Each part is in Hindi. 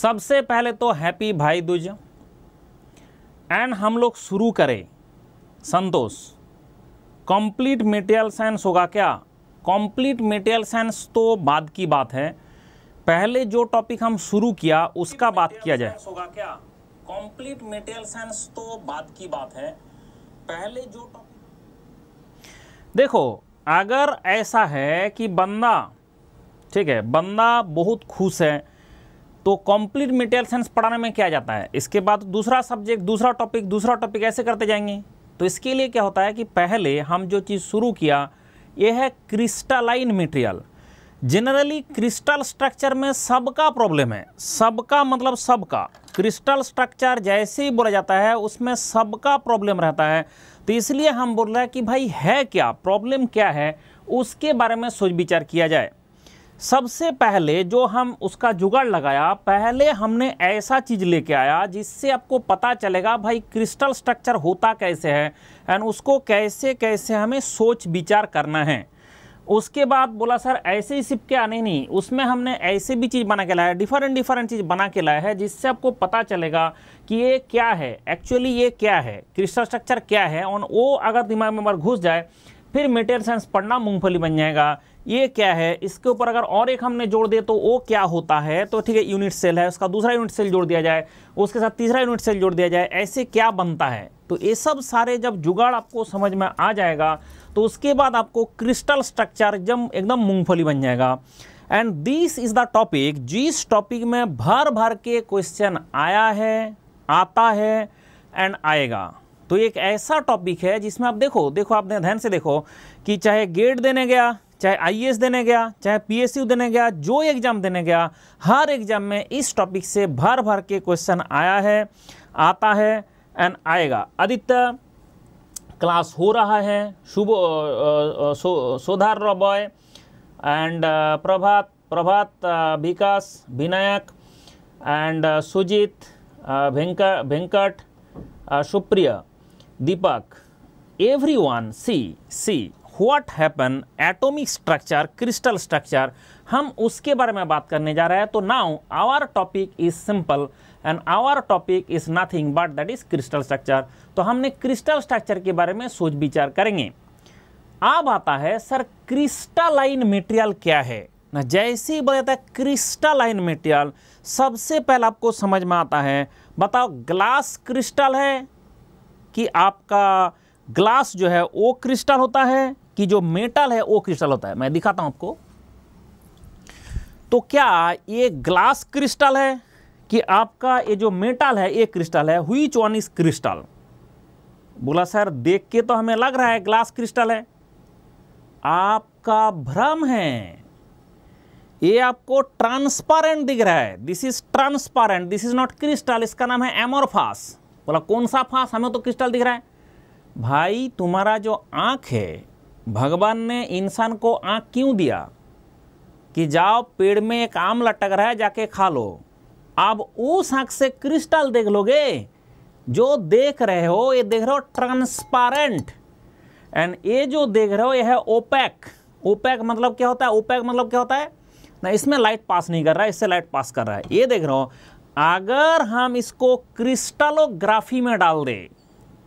सबसे पहले तो हैप्पी भाई दूज एंड हम लोग शुरू करें संतोष कंप्लीट मेटेरियल साइंस होगा क्या कंप्लीट मेटेरियल साइंस तो बाद की बात है पहले जो टॉपिक हम शुरू किया उसका बात किया जाए होगा क्या कंप्लीट मेटेरियल साइंस तो बाद की बात है पहले जो टॉपिक देखो अगर ऐसा है कि बंदा ठीक है बंदा बहुत खुश है तो कंप्लीट मेटेरियल साइंस पढ़ाने में क्या जाता है इसके बाद दूसरा सब्जेक्ट दूसरा टॉपिक दूसरा टॉपिक ऐसे करते जाएंगे तो इसके लिए क्या होता है कि पहले हम जो चीज़ शुरू किया ये है crystalline material generally crystal structure में सबका प्रॉब्लम है सबका मतलब सबका क्रिस्टल स्ट्रक्चर जैसे ही बोला जाता है उसमें सबका प्रॉब्लम रहता है तो इसलिए हम बोल रहे हैं कि भाई है क्या प्रॉब्लम क्या है उसके बारे में सोच विचार किया जाए सबसे पहले जो हम उसका जुगाड़ लगाया पहले हमने ऐसा चीज़ लेके आया जिससे आपको पता चलेगा भाई क्रिस्टल स्ट्रक्चर होता कैसे है एंड उसको कैसे कैसे हमें सोच विचार करना है उसके बाद बोला सर ऐसे ही सिप के आने नहीं उसमें हमने ऐसे भी चीज़ बना के लाया है डिफरेंट डिफरेंट चीज़ बना के लाया है जिससे आपको पता चलेगा कि ये क्या है एक्चुअली ये क्या है क्रिस्टल स्ट्रक्चर क्या है और वो अगर दिमाग में बार घुस जाए फिर मेटेरियल साइंस पढ़ना मूंगफली बन जाएगा ये क्या है इसके ऊपर अगर और एक हमने जोड़ दिया तो वो क्या होता है तो ठीक है यूनिट सेल है उसका दूसरा यूनिट सेल जोड़ दिया जाए उसके साथ तीसरा यूनिट सेल जोड़ दिया जाए ऐसे क्या बनता है तो ये सब सारे जब जुगाड़ आपको समझ में आ जाएगा तो उसके बाद आपको क्रिस्टल स्ट्रक्चर एकदम एकदम मूंगफली बन जाएगा and this is the topic जिस टॉपिक में भर भर के क्वेश्चन आया है आता है एंड आएगा तो एक ऐसा टॉपिक है जिसमें आप देखो देखो आपने ध्यान से देखो कि चाहे गेट देने गया चाहे आई e देने गया चाहे पी देने गया जो एग्ज़ाम देने गया हर एग्ज़ाम में इस टॉपिक से भर भर के क्वेश्चन आया है आता है एंड आएगा आदित्य क्लास हो रहा है Shubh so, Sudhar boy and Prabhat Prabhat Vikas Vinayak and Sujeet वेंका Venkat Supriya Deepak everyone see see what happen atomic structure crystal structure हम उसके बारे में बात करने जा रहे हैं तो now our topic is simple and our topic is nothing but that is crystal structure तो हमने क्रिस्टल स्ट्रक्चर के बारे में सोच विचार करेंगे अब आता है सर क्रिस्टलाइन मेटेरियल क्या है ना जैसे ही जाता है क्रिस्टलाइन मेटेरियल सबसे पहले आपको समझ में आता है बताओ ग्लास क्रिस्टल है कि आपका ग्लास जो है वो क्रिस्टल होता है कि जो मेटल है वो क्रिस्टल होता है मैं दिखाता हूं आपको तो क्या ये ग्लास क्रिस्टल है कि आपका ये जो मेटल है ये क्रिस्टल है हुई वन इज क्रिस्टल बोला सर देख के तो हमें लग रहा है ग्लास क्रिस्टल है आपका भ्रम है ये आपको ट्रांसपेरेंट दिख रहा है this is transparent this is not crystal इसका नाम है एमोरफास बोला कौन सा फास हमें तो क्रिस्टल दिख रहा है भाई तुम्हारा जो आंख है भगवान ने इंसान को आँख क्यों दिया कि जाओ पेड़ में एक आम लटक रहा है जाके खा लो आप उस आँख से क्रिस्टल देख लोगे जो देख रहे हो ये देख रहे हो ट्रांसपारेंट एंड ये जो देख रहे हो ये है ओपैक ओपैक मतलब क्या होता है ओपैक मतलब क्या होता है ना इसमें लाइट पास नहीं कर रहा है इससे लाइट पास कर रहा है ये देख रहे हो अगर हम इसको क्रिस्टलोग्राफी में डाल दें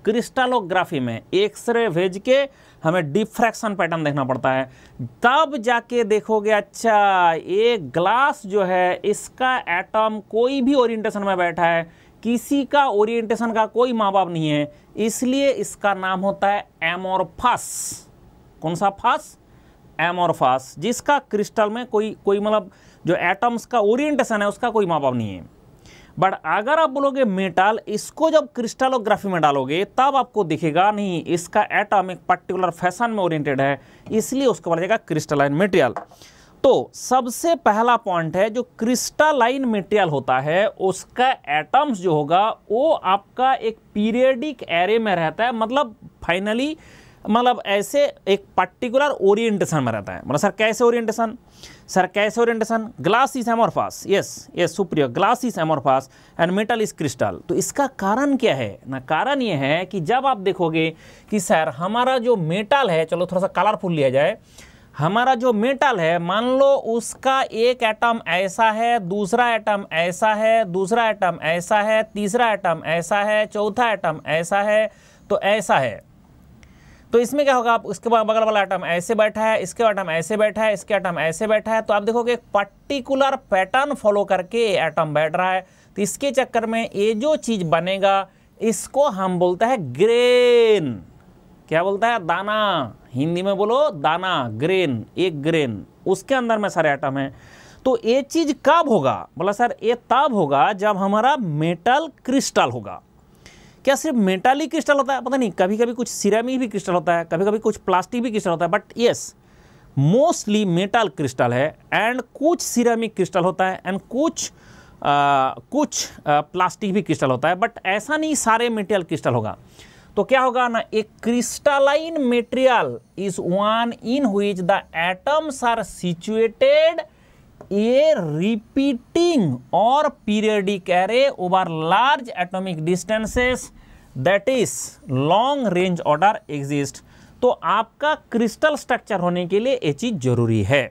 क्रिस्टलोग्राफी में एक्सरे भेज के हमें डिफ्रैक्शन पैटर्न देखना पड़ता है तब जाके देखोगे अच्छा ये ग्लास जो है इसका एटम कोई भी ओरिएंटेशन में बैठा है किसी का ओरिएंटेशन का कोई माँ बाप नहीं है इसलिए इसका नाम होता है एमोरफस कौन सा फस एमोरफस जिसका क्रिस्टल में कोई कोई मतलब जो एटम्स का ओरिएंटेशन है उसका कोई माँ बाप नहीं है बट अगर आप बोलोगे मेटल इसको जब क्रिस्टलोग्राफी में डालोगे तब आपको दिखेगा नहीं इसका एटम एक पर्टिकुलर फैशन में ओरिएंटेड है इसलिए उसको बोला जाएगा क्रिस्टलाइन मेटेरियल तो सबसे पहला पॉइंट है जो क्रिस्टलाइन मेटेरियल होता है उसका एटम्स जो होगा वो आपका एक पीरियडिक एरे में रहता है मतलब फाइनली मतलब ऐसे एक पर्टिकुलर ओरिएंटेशन में रहता है मतलब सर कैसे ओरिएंटेशन सर कैसे orientation glass is amorphous yes yes Supriyo glass is amorphous and metal is crystal तो इसका कारण क्या है ना कारण ये है कि जब आप देखोगे कि सर हमारा जो मेटल है चलो थोड़ा सा कलरफुल लिया जाए हमारा जो मेटल है मान लो उसका एक एटम ऐसा है दूसरा एटम ऐसा है दूसरा एटम ऐसा है तीसरा एटम ऐसा है चौथा एटम ऐसा है तो ऐसा है तो इसमें क्या होगा आप उसके बगल वाला आइटम ऐसे बैठा है इसके आइटम ऐसे बैठा है इसके आइटम ऐसे बैठा है तो आप देखोगे पर्टिकुलर पैटर्न फॉलो करके आइटम बैठ रहा है तो इसके चक्कर में ये जो चीज़ बनेगा इसको हम बोलते हैं ग्रेन क्या बोलता है दाना हिंदी में बोलो दाना ग्रेन एक ग्रेन उसके अंदर में सारे आइटम हैं तो ये चीज़ कब होगा बोला सर ये तब होगा जब हमारा मेटल क्रिस्टल होगा क्या सिर्फ ही क्रिस्टल होता है पता नहीं कभी कभी कुछ सिरेमिक भी क्रिस्टल होता है कभी कभी कुछ प्लास्टिक भी क्रिस्टल होता है but yes mostly metal crystal है एंड कुछ सिरेमिक क्रिस्टल होता है एंड कुछ आ, कुछ आ, प्लास्टिक भी क्रिस्टल होता है बट ऐसा नहीं सारे मेटेरियल क्रिस्टल होगा तो क्या होगा ना a crystalline material is one in which the atoms are situated a repeating or periodic array over large atomic distances that is long range order exist तो आपका क्रिस्टल स्ट्रक्चर होने के लिए ये चीज जरूरी है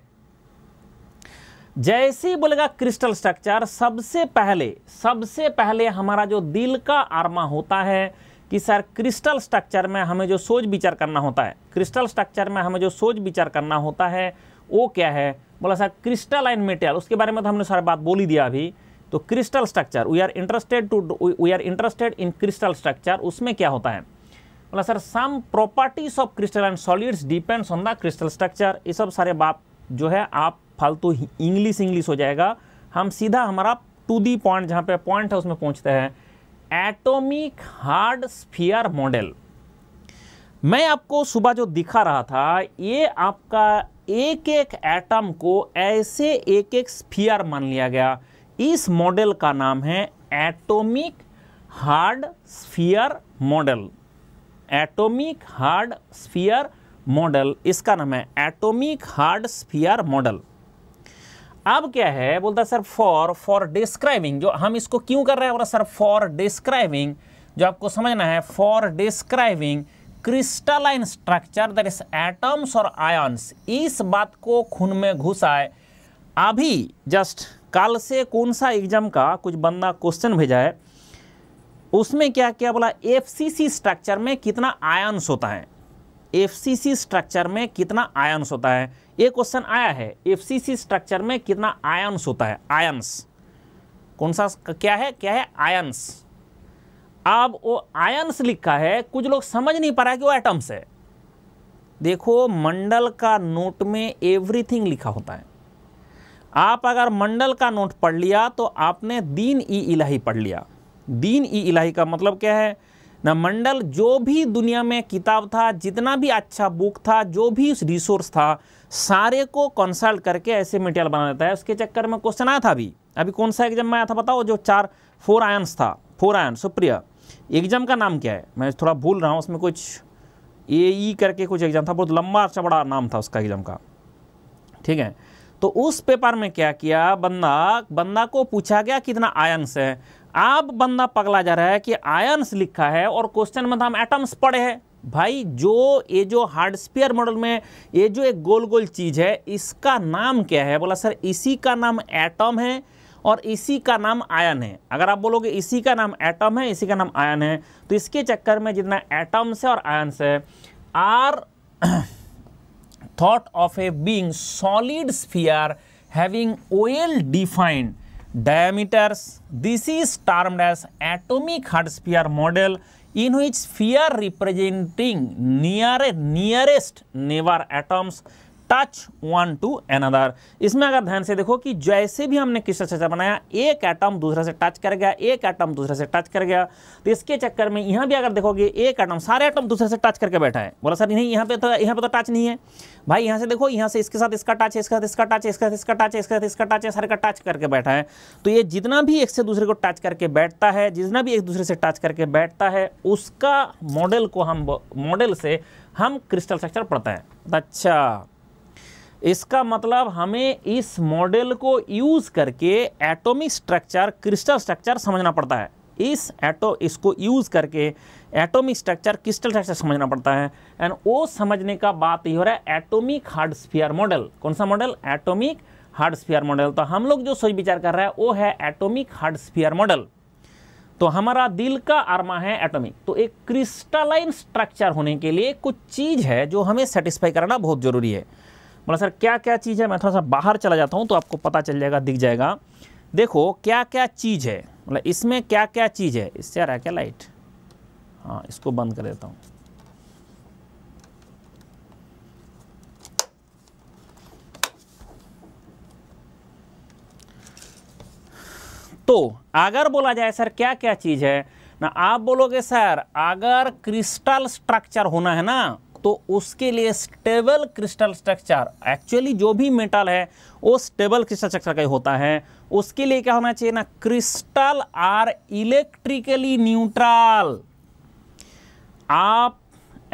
जैसे ही बोलेगा क्रिस्टल स्ट्रक्चर सबसे पहले सबसे पहले हमारा जो दिल का आर्मा होता है कि सर क्रिस्टल स्ट्रक्चर में हमें जो सोच विचार करना होता है क्रिस्टल स्ट्रक्चर में हमें जो सोच विचार करना होता है वो क्या है बोला सर क्रिस्टलाइन मेटेरियल उसके बारे में तो हमने सारा बात बोल ही दिया अभी तो crystal structure we are interested to we are interested in crystal structure उसमें क्या होता है बोला sir some properties of crystal and solids depends on the crystal structure ये सब सारे बात जो है आप फालतू इंग्लिश इंग्लिश हो जाएगा हम सीधा हमारा टू दी पॉइंट जहाँ पे पॉइंट है उसमें पहुँचते हैं एटोमिक हार्ड स्फियर मॉडल मैं आपको सुबह जो दिखा रहा था ये आपका एक एक एटम को ऐसे एक एक स्फीयर मान लिया गया इस मॉडल का नाम है atomic hard sphere model atomic hard sphere model इसका नाम है एटॉमिक हार्ड स्फीयर मॉडल अब क्या है बोलता सर फॉर फॉर डिस्क्राइबिंग जो हम इसको क्यों कर रहे हैं बोला सर फॉर डिस्क्राइबिंग जो आपको समझना है for describing crystalline structure there is atoms और आयन्स इस बात को खून में घुस आए अभी जस्ट कल से कौन सा एग्जाम का कुछ बंदा क्वेश्चन भेजा है उसमें क्या क्या बोला सी स्ट्रक्चर में कितना आयन्स होता है सी स्ट्रक्चर में कितना आयन्स होता है ये क्वेश्चन आया है सी स्ट्रक्चर में कितना आयन्स होता है आयन्स कौन सा क्या है क्या है आयन्स अब वो आयंस लिखा है कुछ लोग समझ नहीं पा रहा कि वो एटम्स है देखो मंडल का नोट में एवरीथिंग लिखा होता है आप अगर मंडल का नोट पढ़ लिया तो आपने दीन ई इलाही पढ़ लिया दीन ई इलाही का मतलब क्या है ना मंडल जो भी दुनिया में किताब था जितना भी अच्छा बुक था जो भी रिसोर्स था सारे को कंसल्ट करके ऐसे मटेरियल बना देता है उसके चक्कर में क्वेश्चन आया था अभी अभी कौन सा एग्जाम में आया था बताओ जो चार फोर आयंस था फोर आयन सुप्रिया एग्ज़ाम का नाम क्या है मैं थोड़ा भूल रहा हूँ उसमें कुछ ए ई e करके कुछ एग्ज़ाम था बहुत लंबा चबड़ा अच्छा नाम था उसका एग्ज़ाम का ठीक है तो उस पेपर में क्या किया बंदा बंदा को पूछा गया कितना आयंस है आप बंदा पगला जा रहा है कि आयंस लिखा है और क्वेश्चन में तो हम एटम्स पढ़े हैं भाई जो ये जो हार्डस्पियर मॉडल में ये जो एक गोल गोल चीज़ है इसका नाम क्या है बोला सर इसी का नाम एटम है और इसी का नाम आयन है अगर आप बोलोगे इसी का नाम एटम है इसी का नाम आयन है तो इसके चक्कर में जितना एटम्स है और आयन से are thought of a being solid sphere having well defined diameters this is termed as atomic hard sphere model in which sphere representing near nearest neighbour atoms touch one to another इसमें अगर ध्यान से देखो कि जैसे भी हमने किस चर्चा बनाया एक एटम दूसरे से टच कर गया एक एटम दूसरे से टच कर गया तो इसके चक्कर में यहाँ भी अगर देखोगे एक एटम सारे एटम दूसरे से टच करके बैठा है बोला सर नहीं यहाँ पे तो यहाँ पे तो टच नहीं है भाई यहाँ से देखो यहाँ से इसके साथ इसका टच है इसके साथ इसका टच है इसके साथ इसका टच है इसके साथ इसका टच है सारे का टच करके बैठा है तो ये जितना भी एक से दूसरे को टच करके बैठता है जितना भी एक दूसरे से टच करके बैठता है उसका मॉडल को हम मॉडल से हम क्रिस्टल स्ट्रक्चर पढ़ते हैं अच्छा इसका मतलब हमें इस मॉडल को यूज़ करके एटॉमिक स्ट्रक्चर क्रिस्टल स्ट्रक्चर समझना पड़ता है इस एटो इसको यूज़ करके एटॉमिक स्ट्रक्चर क्रिस्टल स्ट्रक्चर समझना पड़ता है एंड वो समझने का बात ये हो रहा है एटॉमिक हार्ड स्फीयर मॉडल कौन सा model atomic hard sphere model तो हम लोग जो सोच विचार कर रहे हैं वो है एटॉमिक हार्ड स्फीयर मॉडल तो हमारा दिल का आर्मा है एटॉमिक तो एक क्रिस्टलाइन स्ट्रक्चर होने के लिए कुछ चीज़ है जो हमें सेटिस्फाई करना बहुत ज़रूरी है बोला सर क्या क्या चीज़ है मैं थोड़ा सा बाहर चला जाता हूँ तो आपको पता चल जाएगा दिख जाएगा देखो क्या क्या चीज़ है मतलब इसमें क्या क्या चीज़ है इससे आ रहा है क्या लाइट हाँ इसको बंद कर देता हूँ तो अगर बोला जाए सर क्या क्या चीज़ है ना आप बोलोगे सर अगर क्रिस्टल स्ट्रक्चर होना है ना तो उसके लिए स्टेबल क्रिस्टल स्ट्रक्चर एक्चुअली जो भी मेटल है वो स्टेबल क्रिस्टल स्ट्रक्चर का होता है उसके लिए क्या होना चाहिए ना क्रिस्टल आर इलेक्ट्रिकली न्यूट्रल आप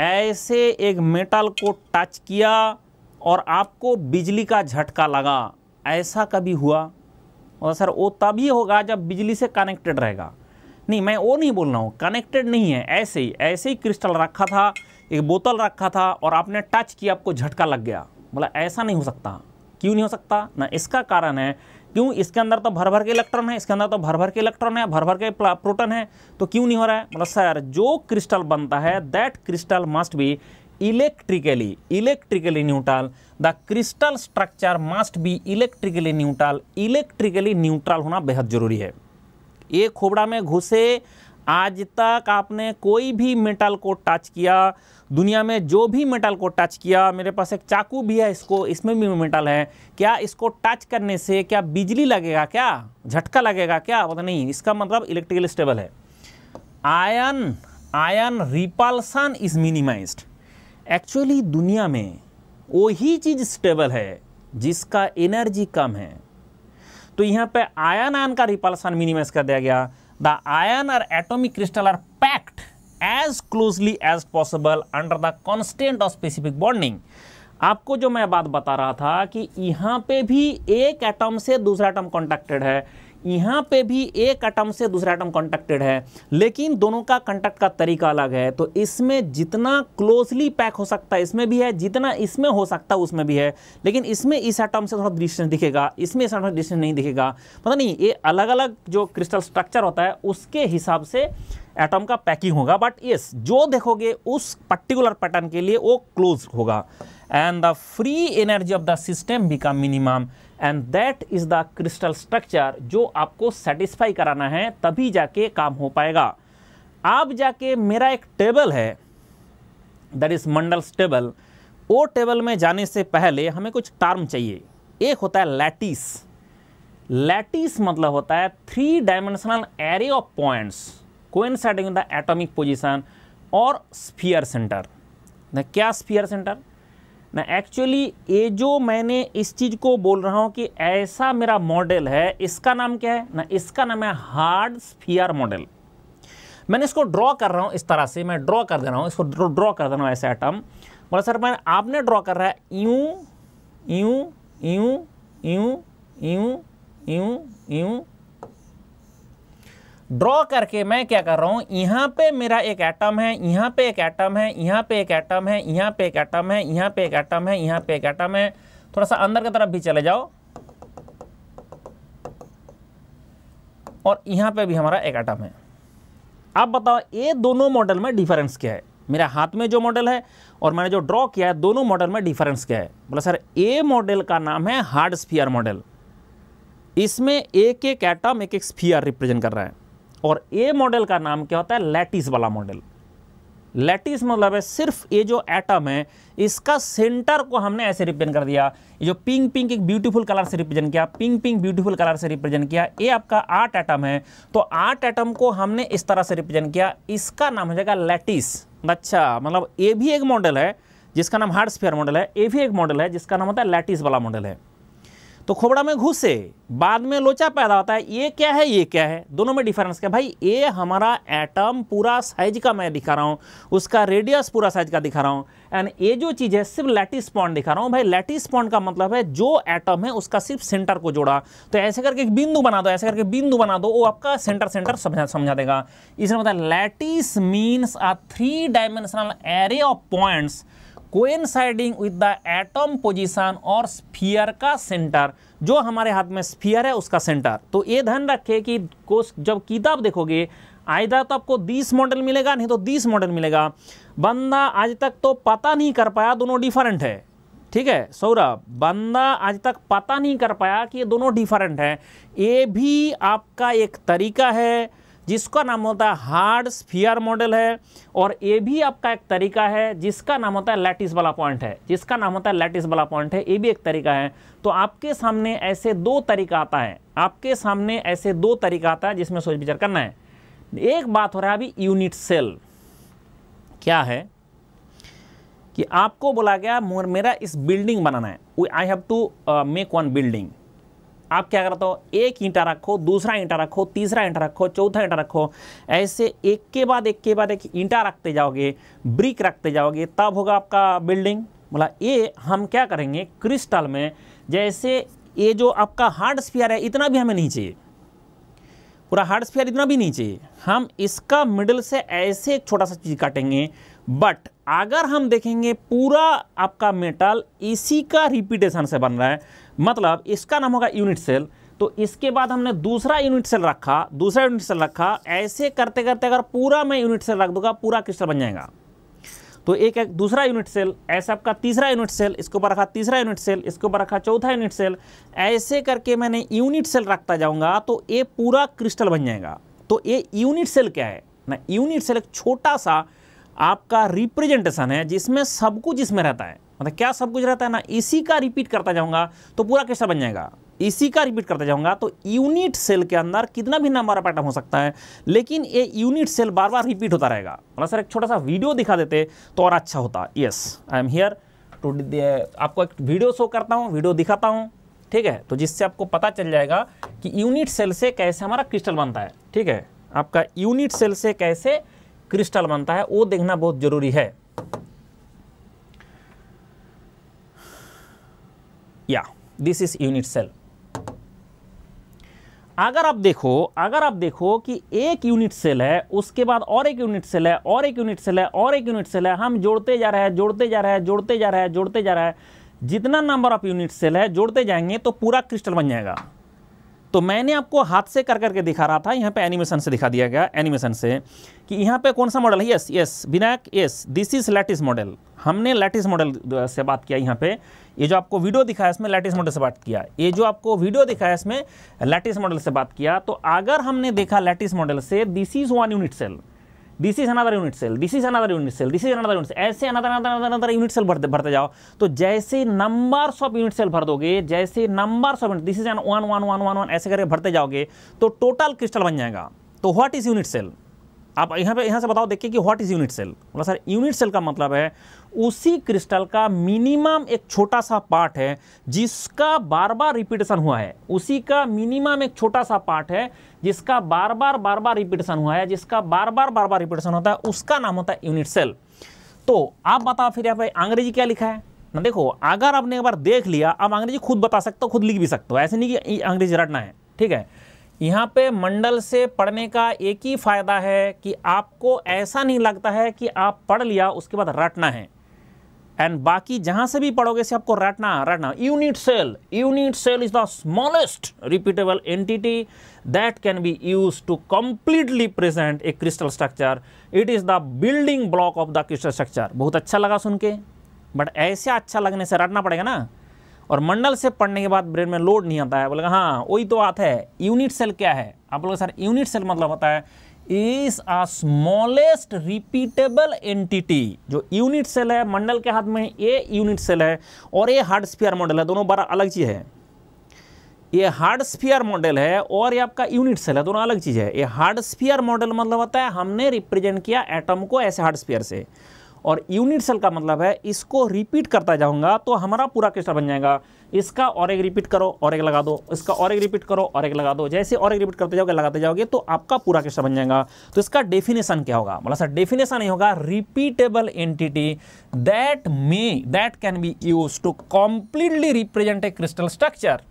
ऐसे एक मेटल को टच किया और आपको बिजली का झटका लगा ऐसा कभी हुआ और सर वो तभी होगा जब बिजली से कनेक्टेड रहेगा नहीं मैं वो नहीं बोल रहा हूँ कनेक्टेड नहीं है ऐसे ही ऐसे ही क्रिस्टल रखा था एक बोतल रखा था और आपने टच किया आपको झटका लग गया बोला ऐसा नहीं हो सकता क्यों नहीं हो सकता ना इसका कारण है क्यों इसके अंदर तो भर भर के इलेक्ट्रॉन है इसके अंदर तो भर भर के इलेक्ट्रॉन है भर भर के प्रोटन है तो क्यों नहीं हो रहा है मतलब सर जो क्रिस्टल बनता है that crystal must be electrically electrically neutral the crystal structure must be electrically neutral electrically neutral होना बेहद ज़रूरी है ये खोबड़ा में घुसे आज तक आपने कोई भी मेटल को टच किया दुनिया में जो भी मेटल को टच किया मेरे पास एक चाकू भी है इसको इसमें भी मेटल है क्या इसको टच करने से क्या बिजली लगेगा क्या झटका लगेगा क्या पता नहीं इसका मतलब इलेक्ट्रिकल स्टेबल है ion ion repulsion is minimise actually दुनिया में वही चीज़ स्टेबल है जिसका एनर्जी कम है तो यहाँ पे आयन आयन का रिपल्सन मिनिमाइज कर दिया गया द आयन और atomic crystal are packed as closely as possible under the constant of specific bonding आपको जो मैं बात बता रहा था कि यहाँ पे भी एक एटम से दूसरा एटम कॉन्टेक्टेड है यहाँ पे भी एक आटम से दूसरा आटम कॉन्टेक्टेड है लेकिन दोनों का कॉन्टेक्ट का तरीका अलग है तो इसमें जितना क्लोजली पैक हो सकता है इसमें भी है जितना इसमें हो सकता है उसमें भी है लेकिन इसमें इस आटम से थोड़ा डिस्टेंस दिखेगा इसमें इस आटम डिस्टेंस नहीं दिखेगा पता नहीं ये अलग अलग जो क्रिस्टल स्ट्रक्चर होता है उसके हिसाब से एटम का पैकिंग होगा बट यस जो देखोगे उस पर्टिकुलर पैटर्न के लिए वो क्लोज होगा and the free energy of the system become minimum and that is the crystal structure जो आपको सेटिस्फाई कराना है तभी जाके काम हो पाएगा आप जाके मेरा एक टेबल है दैट इज़ मंडल्स टेबल वो टेबल में जाने से पहले हमें कुछ टर्म चाहिए एक होता है लैटिस लैटिस मतलब होता है three dimensional array of points coinciding the atomic position और स्फीयर सेंटर क्या स्फीयर सेंटर ना एक्चुअली ये जो मैंने इस चीज़ को बोल रहा हूँ कि ऐसा मेरा मॉडल है इसका नाम क्या है ना इसका नाम है हार्ड स्फियर मॉडल मैंने इसको ड्रॉ कर रहा हूँ इस तरह से मैं ड्रॉ कर दे रहा हूँ इसको ड्रॉ कर दे रहा हूँ ऐसे आइटम बोला सर मैं आपने ड्रॉ कर रहा है यूँ यूँ यूँ यूँ यूँ यूँ यूं ड्रॉ करके मैं क्या कर रहा हूँ यहाँ पे मेरा एक एटम है यहाँ पे एक एटम है यहाँ पे एक एटम है यहाँ पे एक एटम है यहाँ पे एक एटम है यहाँ पे एक एटम है थोड़ा सा अंदर की तरफ भी चले जाओ और यहाँ पे भी हमारा एक एटम है आप बताओ ये दोनों मॉडल में डिफरेंस क्या है मेरे हाथ में जो मॉडल है और मैंने जो ड्रॉ किया है दोनों मॉडल में डिफरेंस क्या है बोला सर ए मॉडल का नाम है हार्ड स्फियर मॉडल इसमें एक एक एटम एक एक स्फियर रिप्रेजेंट कर रहा है और ए मॉडल का नाम क्या होता है लैटिस वाला मॉडल लैटिस मतलब है सिर्फ ये जो एटम है इसका सेंटर को हमने ऐसे रिप्रेजेंट कर दिया ये जो पिंक पिंक एक ब्यूटीफुल कलर से रिप्रेजेंट किया पिंक पिंक ब्यूटीफुल कलर से रिप्रेजेंट किया ये आपका आठ एटम है तो आठ एटम को हमने इस तरह से रिप्रेजेंट किया इसका नाम हो जाएगा लैटिस अच्छा मतलब ये भी एक मॉडल है जिसका नाम हार्ड स्पेयर मॉडल है ये भी एक मॉडल है जिसका नाम होता है लैटिस वाला मॉडल है तो खोबड़ा में घुसे बाद में लोचा पैदा होता है ये क्या है ये क्या है दोनों में डिफरेंस क्या भाई ये हमारा एटम पूरा साइज का मैं दिखा रहा हूँ उसका रेडियस पूरा साइज का दिखा रहा हूँ एंड ये जो चीज़ है सिर्फ लैटिस पॉइंट दिखा रहा हूँ भाई लैटिस पॉइंट का मतलब है जो एटम है उसका सिर्फ सेंटर को जोड़ा तो ऐसे करके एक बिंदु बना दो ऐसे करके बिंदु बना दो वो आपका सेंटर सेंटर समझा समझा देगा इसमें बताया lattice means a three dimensional array of points coinciding with the atom position और स्फीयर का सेंटर जो हमारे हाथ में स्फीयर है उसका सेंटर तो ये ध्यान रखें कि जब किताब देखोगे आयदा तो आपको 20 मॉडल मिलेगा नहीं तो 20 मॉडल मिलेगा बंदा आज तक तो पता नहीं कर पाया दोनों डिफरेंट है ठीक है सौरभ बंदा आज तक पता नहीं कर पाया कि ये दोनों डिफरेंट हैं ये भी आपका एक तरीका है जिसका नाम होता है हार्ड स्फियर मॉडल है और ये भी आपका एक तरीका है जिसका नाम होता है लैटिस वाला पॉइंट है जिसका नाम होता है लैटिस वाला पॉइंट है ये भी एक तरीका है तो आपके सामने ऐसे दो तरीका आता है आपके सामने ऐसे दो तरीका आता है जिसमें सोच विचार करना है एक बात हो रहा है अभी यूनिट सेल क्या है कि आपको बोला गया मेरा इस बिल्डिंग बनाना है I have to make one building आप क्या करते हो एक ईंटा रखो दूसरा ईंटा रखो तीसरा ईंटा रखो चौथा ईंटा रखो ऐसे एक के बाद एक के बाद एक ईंटा रखते जाओगे ब्रिक रखते जाओगे तब होगा आपका बिल्डिंग बोला ये हम क्या करेंगे क्रिस्टल में जैसे ये जो आपका हार्ड स्पियर है इतना भी हमें नहीं चाहिए पूरा हार्ड स्पियर इतना भी नहीं चाहिए हम इसका मिडल से ऐसे एक छोटा सा चीज़ काटेंगे बट अगर हम देखेंगे पूरा आपका मेटल इसी का रिपीटेशन से बन रहा है मतलब इसका नाम होगा यूनिट सेल तो इसके बाद हमने दूसरा यूनिट सेल रखा दूसरा यूनिट सेल रखा ऐसे करते करते अगर पूरा मैं यूनिट सेल रख दूंगा पूरा क्रिस्टल बन जाएगा तो एक एक दूसरा यूनिट सेल ऐसा आपका तीसरा यूनिट सेल इसके ऊपर रखा तीसरा यूनिट सेल इसके ऊपर रखा चौथा यूनिट सेल ऐसे करके मैंने यूनिट सेल रखता जाऊंगा तो ये पूरा क्रिस्टल बन जाएगा तो ये यूनिट सेल क्या है ना यूनिट सेल एक छोटा सा आपका रिप्रेजेंटेशन है जिसमें सब कुछ इसमें रहता है मतलब क्या सब कुछ रहता है ना इसी का रिपीट करता जाऊंगा तो पूरा क्वेश्चन बन जाएगा इसी का रिपीट करता जाऊंगा तो यूनिट सेल के अंदर कितना भी नंबर ऑफ हो सकता है लेकिन ये यूनिट सेल बार बार रिपीट होता रहेगा मतलब सर एक छोटा सा वीडियो दिखा देते तो और अच्छा होता yes I am here to आपको एक वीडियो शो करता हूँ वीडियो दिखाता हूँ ठीक है तो जिससे आपको पता चल जाएगा कि यूनिट सेल से कैसे हमारा क्रिस्टल बनता है ठीक है आपका यूनिट सेल से कैसे क्रिस्टल बनता है वो देखना बहुत ज़रूरी है या दिस इज यूनिट सेल अगर आप देखो अगर आप देखो कि एक यूनिट सेल है उसके बाद और एक यूनिट सेल है और एक यूनिट सेल है और एक यूनिट सेल है हम जोड़ते जा रहे हैं जोड़ते जा रहे हैं जोड़ते जा रहे हैं जोड़ते जा रहे हैं जितना नंबर ऑफ यूनिट सेल है जोड़ते जाएंगे तो पूरा क्रिस्टल बन जाएगा तो मैंने आपको हाथ से कर करके दिखा रहा था यहाँ पे एनिमेशन से दिखा दिया गया एनिमेशन से कि यहाँ पे कौन सा मॉडल है yes yes Vinayak yes this is latest model हमने लेटेस्ट मॉडल से बात किया यहाँ पे ये जो आपको वीडियो दिखाया इसमें लेटेस्ट मॉडल से बात किया ये जो आपको वीडियो दिखाया इसमें लेटेस्ट मॉडल से बात किया तो अगर हमने देखा लेटेस्ट मॉडल से this is one unit cell this is another unit cell this is another unit cell this is another unit cell ऐसे another another another another unit cell भरते भरते जाओ तो जैसे नंबर्स ऑफ यूनिट सेल भर दोगे जैसे numbers of unit this is N one one one one one ऐसे करके भरते जाओगे तो टोटल क्रिस्टल बन जाएगा तो व्हाट इज यूनिट सेल आप यहाँ पे यहाँ से बताओ देखिए कि व्हाट इज यूनिट सेल बोला सर यूनिट सेल का मतलब है उसी क्रिस्टल का मिनिमम एक छोटा सा पार्ट है जिसका बार बार रिपीटेशन हुआ है उसी का मिनिमम एक छोटा सा पार्ट है जिसका बार बार बार बार रिपीटेशन हुआ है जिसका बार बार बार बार रिपीटेशन होता है उसका नाम होता है यूनिट सेल तो आप बताओ फिर यहाँ पर अंग्रेजी क्या लिखा है ना देखो अगर आपने एक बार देख लिया आप अंग्रेजी खुद बता सकते हो खुद लिख भी सकते हो ऐसे नहीं कि अंग्रेजी रटना है ठीक है यहाँ पे मंडल से पढ़ने का एक ही फायदा है कि आपको ऐसा नहीं लगता है कि आप पढ़ लिया उसके बाद रटना है एंड बाकी जहां से भी पढ़ोगे से आपको रटना रटना unit cell unit cell is the smallest repeatable entity that can be use to completely present a crystal structure it is the building block of the crystal structure बहुत अच्छा लगा सुन के बट ऐसे अच्छा लगने से रटना पड़ेगा ना और मंडल से पढ़ने के बाद ब्रेन में लोड नहीं आता है बोलेगा हाँ वही तो बात है यूनिट सेल क्या है आप लोग सर यूनिट सेल मतलब होता है is a smallest repeatable entity जो यूनिट सेल है मंडल के हाथ में ये यूनिट सेल है और ये हार्ड स्पीयर मॉडल है दोनों बड़ा अलग चीज़ है ये हार्ड स्पीयर मॉडल है और ये आपका यूनिट सेल है दोनों अलग चीज़ है ये हार्ड स्पीयर मॉडल मतलब होता है हमने रिप्रेजेंट किया एटम को ऐसे हार्ड स्पीयर से और यूनिट सेल का मतलब है इसको रिपीट करता जाऊंगा तो हमारा पूरा क्रिस्टल बन जाएगा इसका और एक रिपीट करो और एक लगा दो इसका और एक रिपीट करो और एक लगा दो जैसे और एक रिपीट करते जाओगे लगाते जाओगे तो आपका पूरा क्वेश्चन बन जाएगा तो इसका डेफिनेशन क्या होगा मतलब सर डेफिनेशन ही होगा repeatable entity that may that can be use to completely represent a crystal structure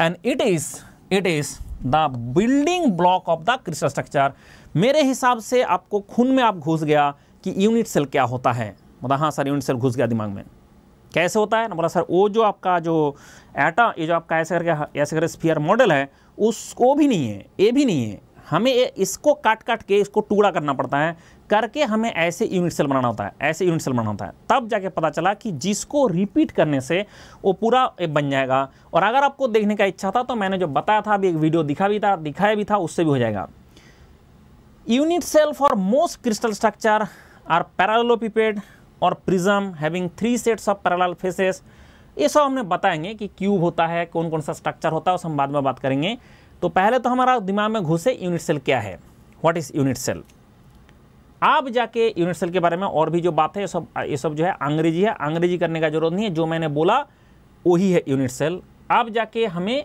and it is it is the building block of the crystal structure मेरे हिसाब से आपको खून में आप घुस गया कि यूनिट सेल क्या होता है मतलब हाँ सर यूनिट सेल घुस गया दिमाग में कैसे होता है ना बोला सर वो जो आपका जो एटा ये जो आपका ऐसे करके ऐसे करके स्फीयर मॉडल है उसको भी नहीं है ये भी नहीं है हमें इसको काट काट के इसको टुकड़ा करना पड़ता है करके हमें ऐसे यूनिट सेल बनाना होता है ऐसे यूनिट सेल बनाना होता है तब जाके पता चला कि जिसको रिपीट करने से वो पूरा बन जाएगा और अगर आपको देखने का इच्छा था तो मैंने जो बताया था अभी एक वीडियो दिखा भी था दिखाया भी था उससे भी हो जाएगा unit cell for most crystal structure are parallelepiped और prism having three sets of parallel faces ये सब हमने बताएंगे कि क्यूब होता है कौन कौन सा स्ट्रक्चर होता है उस हम बाद में बात करेंगे तो पहले तो हमारा दिमाग में घुसे यूनिट सेल क्या है व्हाट इज़ यूनिट सेल आप जाके यूनिट सेल के बारे में और भी जो बात है ये सब ये सब जो है अंग्रेजी है अंग्रेजी करने का जरूरत नहीं है जो मैंने बोला वही है यूनिट सेल आप जाके हमें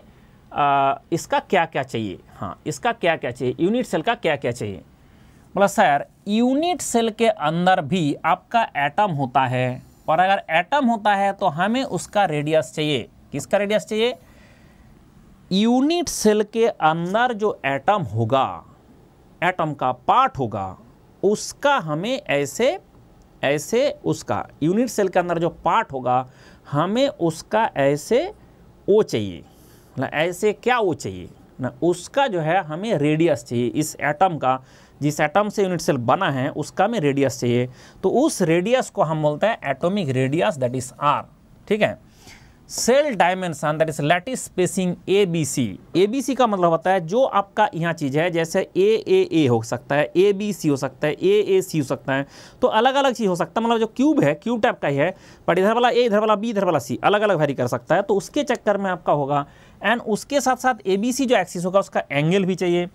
आ, इसका क्या क्या चाहिए हाँ इसका क्या क्या चाहिए यूनिट सेल का क्या क्या चाहिए मतलब सर यूनिट सेल के अंदर भी आपका एटम होता है और अगर एटम होता है तो हमें उसका रेडियस चाहिए किसका रेडियस चाहिए यूनिट सेल के अंदर जो एटम होगा एटम का पार्ट होगा उसका हमें ऐसे ऐसे उसका यूनिट सेल के अंदर जो पार्ट होगा हमें उसका ऐसे ओ चाहिए ना ऐसे क्या ओ चाहिए ना उसका जो है हमें रेडियस चाहिए इस एटम का जिस एटम से यूनिट सेल बना है उसका में रेडियस चाहिए तो उस रेडियस को हम बोलते हैं atomic radius that is R ठीक है cell dimension that is lattice spacing A B C A B C का मतलब होता है जो आपका यहाँ चीज़ है जैसे ए ए ए हो सकता है ए बी सी हो सकता है ए ए सी हो सकता है तो अलग अलग चीज़ हो सकता है मतलब जो क्यूब है क्यूब टाइप का ही है पर इधर वाला ए इधर वाला बी इधर वाला सी अलग अलग वेरी कर सकता है तो उसके चक्कर में आपका होगा एंड उसके साथ साथ ए बी सी जो एक्सिस होगा उसका एंगल भी चाहिए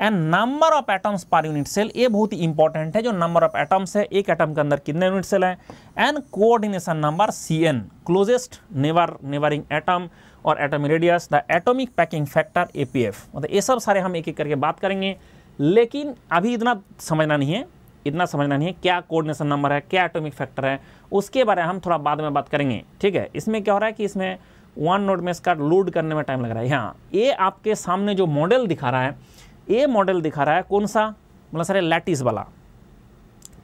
and number of atoms per unit cell ये बहुत ही इंपॉर्टेंट है जो नंबर ऑफ एटम्स है एक एटम के अंदर कितने यूनिट सेल हैं and coordination number C N closest neighbour neighbouring atom और atom radius the atomic packing factor A P F मतलब ये सब सारे हम एक एक करके बात करेंगे लेकिन अभी इतना समझना नहीं है इतना समझना नहीं है क्या कोऑर्डिनेशन नंबर है क्या एटॉमिक फैक्टर है उसके बारे में हम थोड़ा बाद में बात करेंगे ठीक है इसमें क्या हो रहा है कि इसमें वन नोट में इसका लोड करने में टाइम लग रहा है यहाँ ये आपके सामने जो मॉडल दिखा रहा है ए मॉडल दिखा रहा है कौन सा मतलब सर लैटिस वाला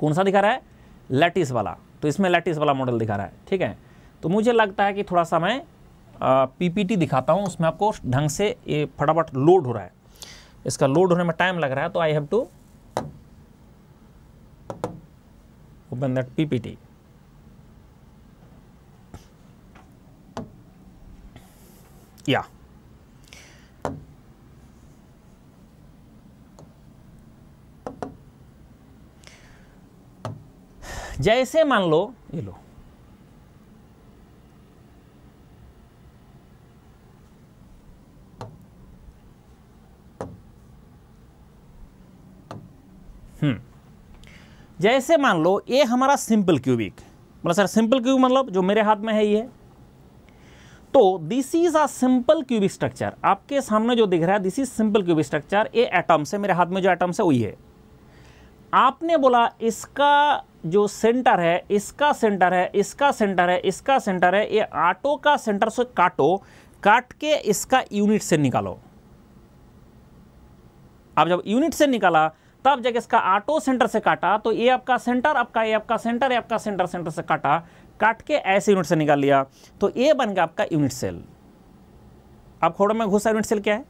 कौन सा दिखा रहा है लैटिस वाला तो इसमें लैटिस वाला मॉडल दिखा रहा है ठीक है तो मुझे लगता है कि थोड़ा सा मैं पीपीटी दिखाता हूँ उसमें आपको ढंग से ये फटाफट लोड हो रहा है इसका लोड होने में टाइम लग रहा है तो I have to open that PPT या जैसे मान लो ये लो हम्म जैसे मान लो ये हमारा सिंपल क्यूबिक मतलब सर सिंपल क्यूब मतलब जो मेरे हाथ में है ये तो this is a simple cubic structure आपके सामने जो दिख रहा है this is simple cubic structure ये एटम्स है मेरे हाथ में जो एटम्स है वही है आपने बोला इसका जो सेंटर है इसका सेंटर है इसका सेंटर है इसका सेंटर है ये आटो का सेंटर से काटो काट के इसका यूनिट से निकालो अब जब यूनिट से निकाला तब जब इसका आटो सेंटर से काटा तो ये आपका सेंटर आपका ये आपका सेंटर ये आपका सेंटर सेंटर से काटा काट के ऐसे यूनिट से निकाल लिया तो ये बन गया आपका यूनिट सेल अब खोड़ों में घुसा यूनिट सेल क्या है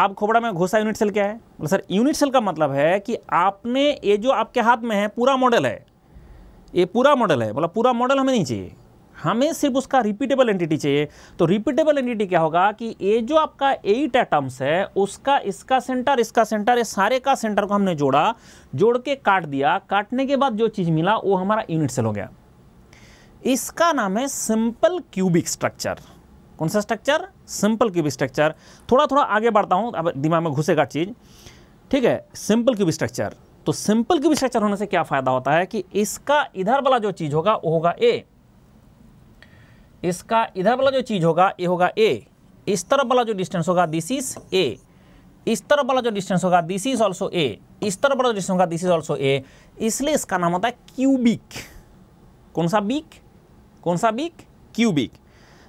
आप खोपड़ा में घोसा यूनिट सेल क्या है बोले सर यूनिट सेल का मतलब है कि आपने ये जो आपके हाथ में है पूरा मॉडल है ये पूरा मॉडल है बोला मतलब पूरा मॉडल हमें नहीं चाहिए हमें सिर्फ उसका रिपीटेबल एंटिटी चाहिए तो रिपीटेबल एंटिटी क्या होगा कि ये जो आपका एट एटम्स है उसका इसका सेंटर इसका सेंटर ये सारे का सेंटर को हमने जोड़ा जोड़ के काट दिया काटने के बाद जो चीज़ मिला वो हमारा यूनिट सेल हो गया इसका नाम है सिंपल क्यूबिक स्ट्रक्चर कौन सा स्ट्रक्चर सिंपल क्यूब स्ट्रक्चर थोड़ा थोड़ा आगे बढ़ता हूँ अब दिमाग में घुसेगा चीज़ ठीक है सिंपल क्यूब स्ट्रक्चर तो सिंपल क्यूब स्ट्रक्चर होने से क्या फ़ायदा होता है कि इसका इधर वाला जो चीज़ होगा वो होगा ए इसका इधर वाला जो चीज़ होगा ये होगा ए इस तरफ वाला जो डिस्टेंस होगा दिस इज ए इस तरफ वाला जो डिस्टेंस होगा दिस इज ऑल्सो ए इस तरफ वाला जो डिस्टेंस होगा दिस इज ऑल्सो ए इसलिए इसका नाम होता है क्यूबिक कौन सा बीक कौन सा बीक क्यूबिक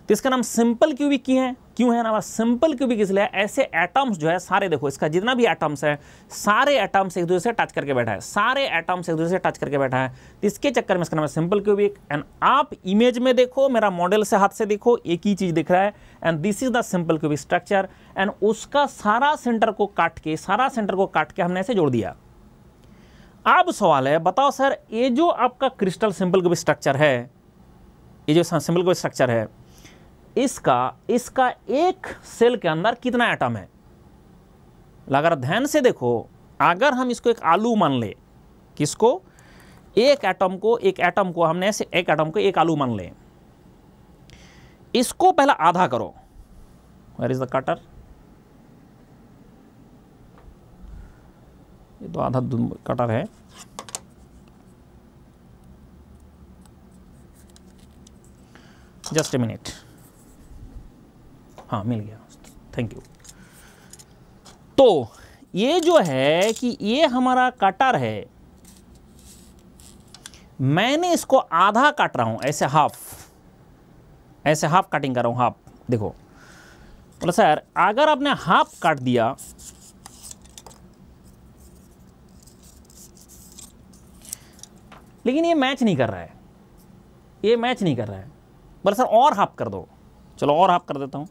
तो इसका नाम सिंपल क्यूबिक की है क्यों है ना सिंपल क्यूबिक इसलिए ऐसे एटम्स जो है सारे देखो इसका जितना भी एटम्स है सारे एटम्स एक दूसरे से टच करके बैठा है सारे एटम्स एक दूसरे से टच करके बैठा है तो इसके चक्कर में इसका नाम है सिंपल क्यूबिक एंड आप इमेज में देखो मेरा मॉडल से हाथ से देखो एक ही चीज़ दिख रहा है and this is the simple cubic structure and उसका सारा सेंटर को काट के सारा सेंटर को काट के हमने ऐसे जोड़ दिया अब सवाल है बताओ सर ये जो आपका क्रिस्टल सिंपल क्यूबिक स्ट्रक्चर है ये जो सिंपल क्यूबिक स्ट्रक्चर है इसका इसका एक सेल के अंदर कितना एटम है अगर ध्यान से देखो अगर हम इसको एक आलू मान ले किसको एक एटम को एक एटम को हमने ऐसे एक एटम को एक आलू मान ले इसको पहला आधा करो वेर इज द कटर ये तो आधा कटर है जस्ट ए मिनट हाँ मिल गया थैंक यू तो ये जो है कि ये हमारा कटर है मैंने इसको आधा काट रहा हूं ऐसे हाफ ऐसे हाफ कटिंग कर रहा हूं हाफ देखो बोला सर अगर आपने हाफ काट दिया लेकिन ये मैच नहीं कर रहा है ये मैच नहीं कर रहा है बोला सर और हाफ कर दो चलो और हाफ कर देता हूं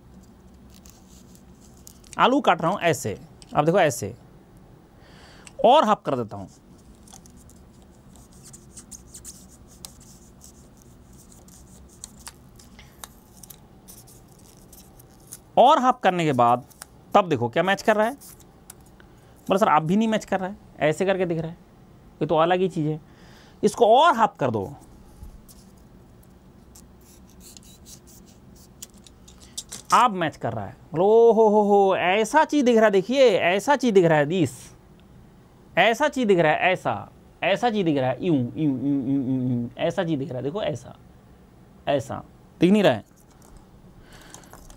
आलू काट रहा हूँ ऐसे आप देखो ऐसे और हाफ कर देता हूँ और हाफ करने के बाद तब देखो क्या मैच कर रहा है बोले सर आप भी नहीं मैच कर रहा है ऐसे करके दिख रहा है ये तो अलग ही चीज़ है इसको और हाफ कर दो आप मैच कर रहा है बोलो ओ हो हो हो ऐसा चीज़ दिख रहा है देखिए ऐसा चीज़ दिख रहा है दिस ऐसा चीज़ दिख रहा है ऐसा ऐसा चीज़ दिख रहा है यूं यूं यूं यूं यूं यूं ऐसा चीज़ दिख रहा है देखो ऐसा ऐसा दिख नहीं रहा है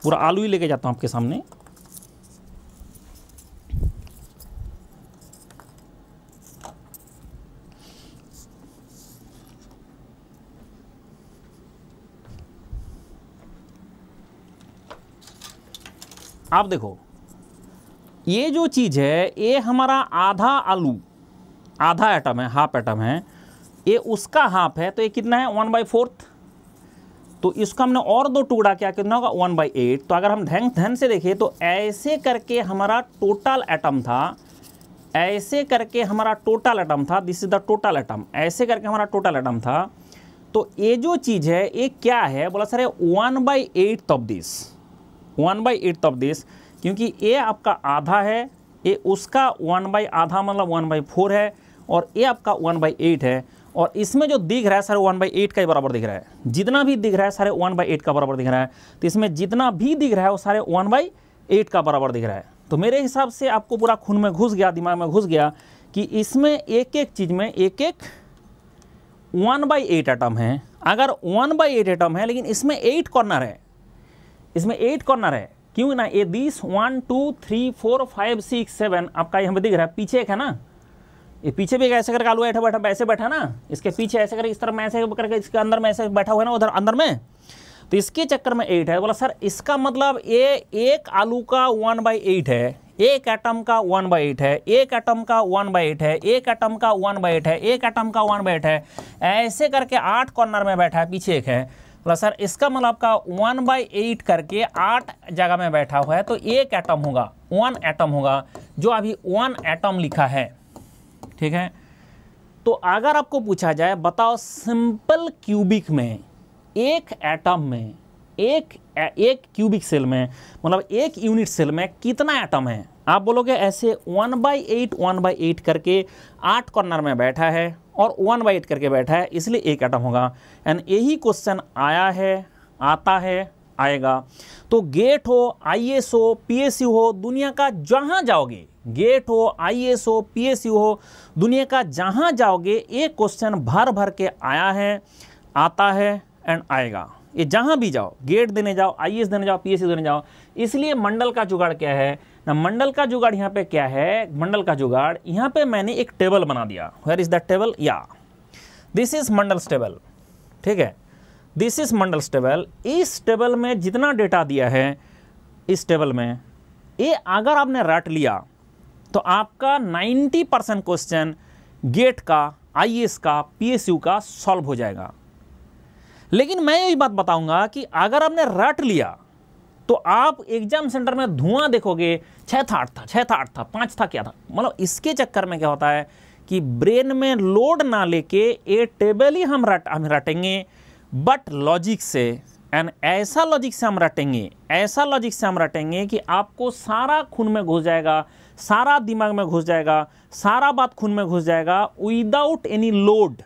पूरा आलू ही लेके जाता हूँ आपके सामने आप देखो ये जो चीज़ है ये हमारा आधा आलू आधा एटम है हाफ एटम है ये उसका हाफ है तो ये कितना है वन बाई फोर्थ तो इसको हमने और दो टुकड़ा किया कितना होगा वन बाई एट तो अगर हम ध्यान ध्यान से देखें तो ऐसे करके हमारा टोटल एटम था ऐसे करके हमारा टोटल एटम था this is the total atom ऐसे करके हमारा टोटल एटम था तो ये जो चीज़ है ये क्या है बोला sir one by eight of this one by eighth of this क्योंकि ए आपका आधा है ए उसका वन बाई आधा मतलब वन बाई फोर है और ए आपका वन बाई एट है और इसमें जो दिख रहा है सर वन बाई एट का बराबर दिख रहा है जितना भी दिख रहा है सारे वन बाई एट का बराबर दिख रहा है तो इसमें जितना भी दिख रहा है वो सारे वन बाई एट का बराबर दिख रहा है तो मेरे हिसाब से आपको पूरा खून में घुस गया दिमाग में घुस गया कि इसमें एक एक चीज़ में एक एक वन बाई एट एटम है अगर वन बाई एट एटम है लेकिन इसमें एट कॉर्नर है इसमें एट कॉर्नर है क्यों ना ये this one two three four five six seven आपका यहाँ पर दिख रहा है पीछे एक है ना ये पीछे भी ऐसे करके आलू बैठा बैठा ऐसे बैठा ना इसके पीछे ऐसे करके इस तरफ में ऐसे करके इसके अंदर में ऐसे बैठा हुआ है ना उधर अंदर में तो इसके चक्कर में एट है बोला सर इसका मतलब ये एक आलू का वन बाई एट है एक एटम का वन बाई एट है एक एटम का वन बाई एट है एक एटम का वन बाई एट है एक एटम का वन बाई एट है ऐसे करके आठ कॉर्नर में बैठा है पीछे एक है बोला सर इसका मतलब आपका वन बाई एट करके आठ जगह में बैठा हुआ है तो एक एटम होगा वन एटम होगा जो अभी वन एटम लिखा है ठीक है तो अगर आपको पूछा जाए बताओ सिंपल क्यूबिक में एक एटम में एक एक क्यूबिक सेल में मतलब एक यूनिट सेल में कितना एटम है आप बोलोगे ऐसे one by eight one by eight करके आठ कॉर्नर में बैठा है और वन बाई एट करके बैठा है इसलिए एक एटम होगा एंड यही क्वेश्चन आया है आता है आएगा तो गेट हो एस हो पीएसयू हो दुनिया का जहाँ जाओगे गेट हो एस हो पीएसयू हो दुनिया का जहाँ जाओगे एक क्वेश्चन भर भर के आया है आता है एंड आएगा ये जहाँ भी जाओ गेट देने जाओ एस देने जाओ पीएसयू देने जाओ इसलिए मंडल का जुगाड़ क्या है ना मंडल का जुगाड़ यहाँ पे क्या है मंडल का जुगाड़ यहाँ पे मैंने एक टेबल बना दिया वेयर इज द टेबल या दिस इज मंडल टेबल ठीक है दिस इज मंडल टेबल इस टेबल में जितना डेटा दिया है इस टेबल में ये अगर आपने रट लिया तो आपका 90 परसेंट क्वेश्चन गेट का आई का पी का सॉल्व हो जाएगा लेकिन मैं यही बात बताऊंगा कि अगर आपने रट लिया तो आप एग्जाम सेंटर में धुआं देखोगे छः था आठ था छः था आठ था पाँच था क्या था मतलब इसके चक्कर में क्या होता है कि ब्रेन में लोड ना लेके ए टेबल ही हम रट हम रटेंगे बट लॉजिक से एंड ऐसा लॉजिक से हम रटेंगे ऐसा लॉजिक से हम रटेंगे कि आपको सारा खून में घुस जाएगा सारा दिमाग में घुस जाएगा सारा बात खून में घुस जाएगा विदाउट एनी लोड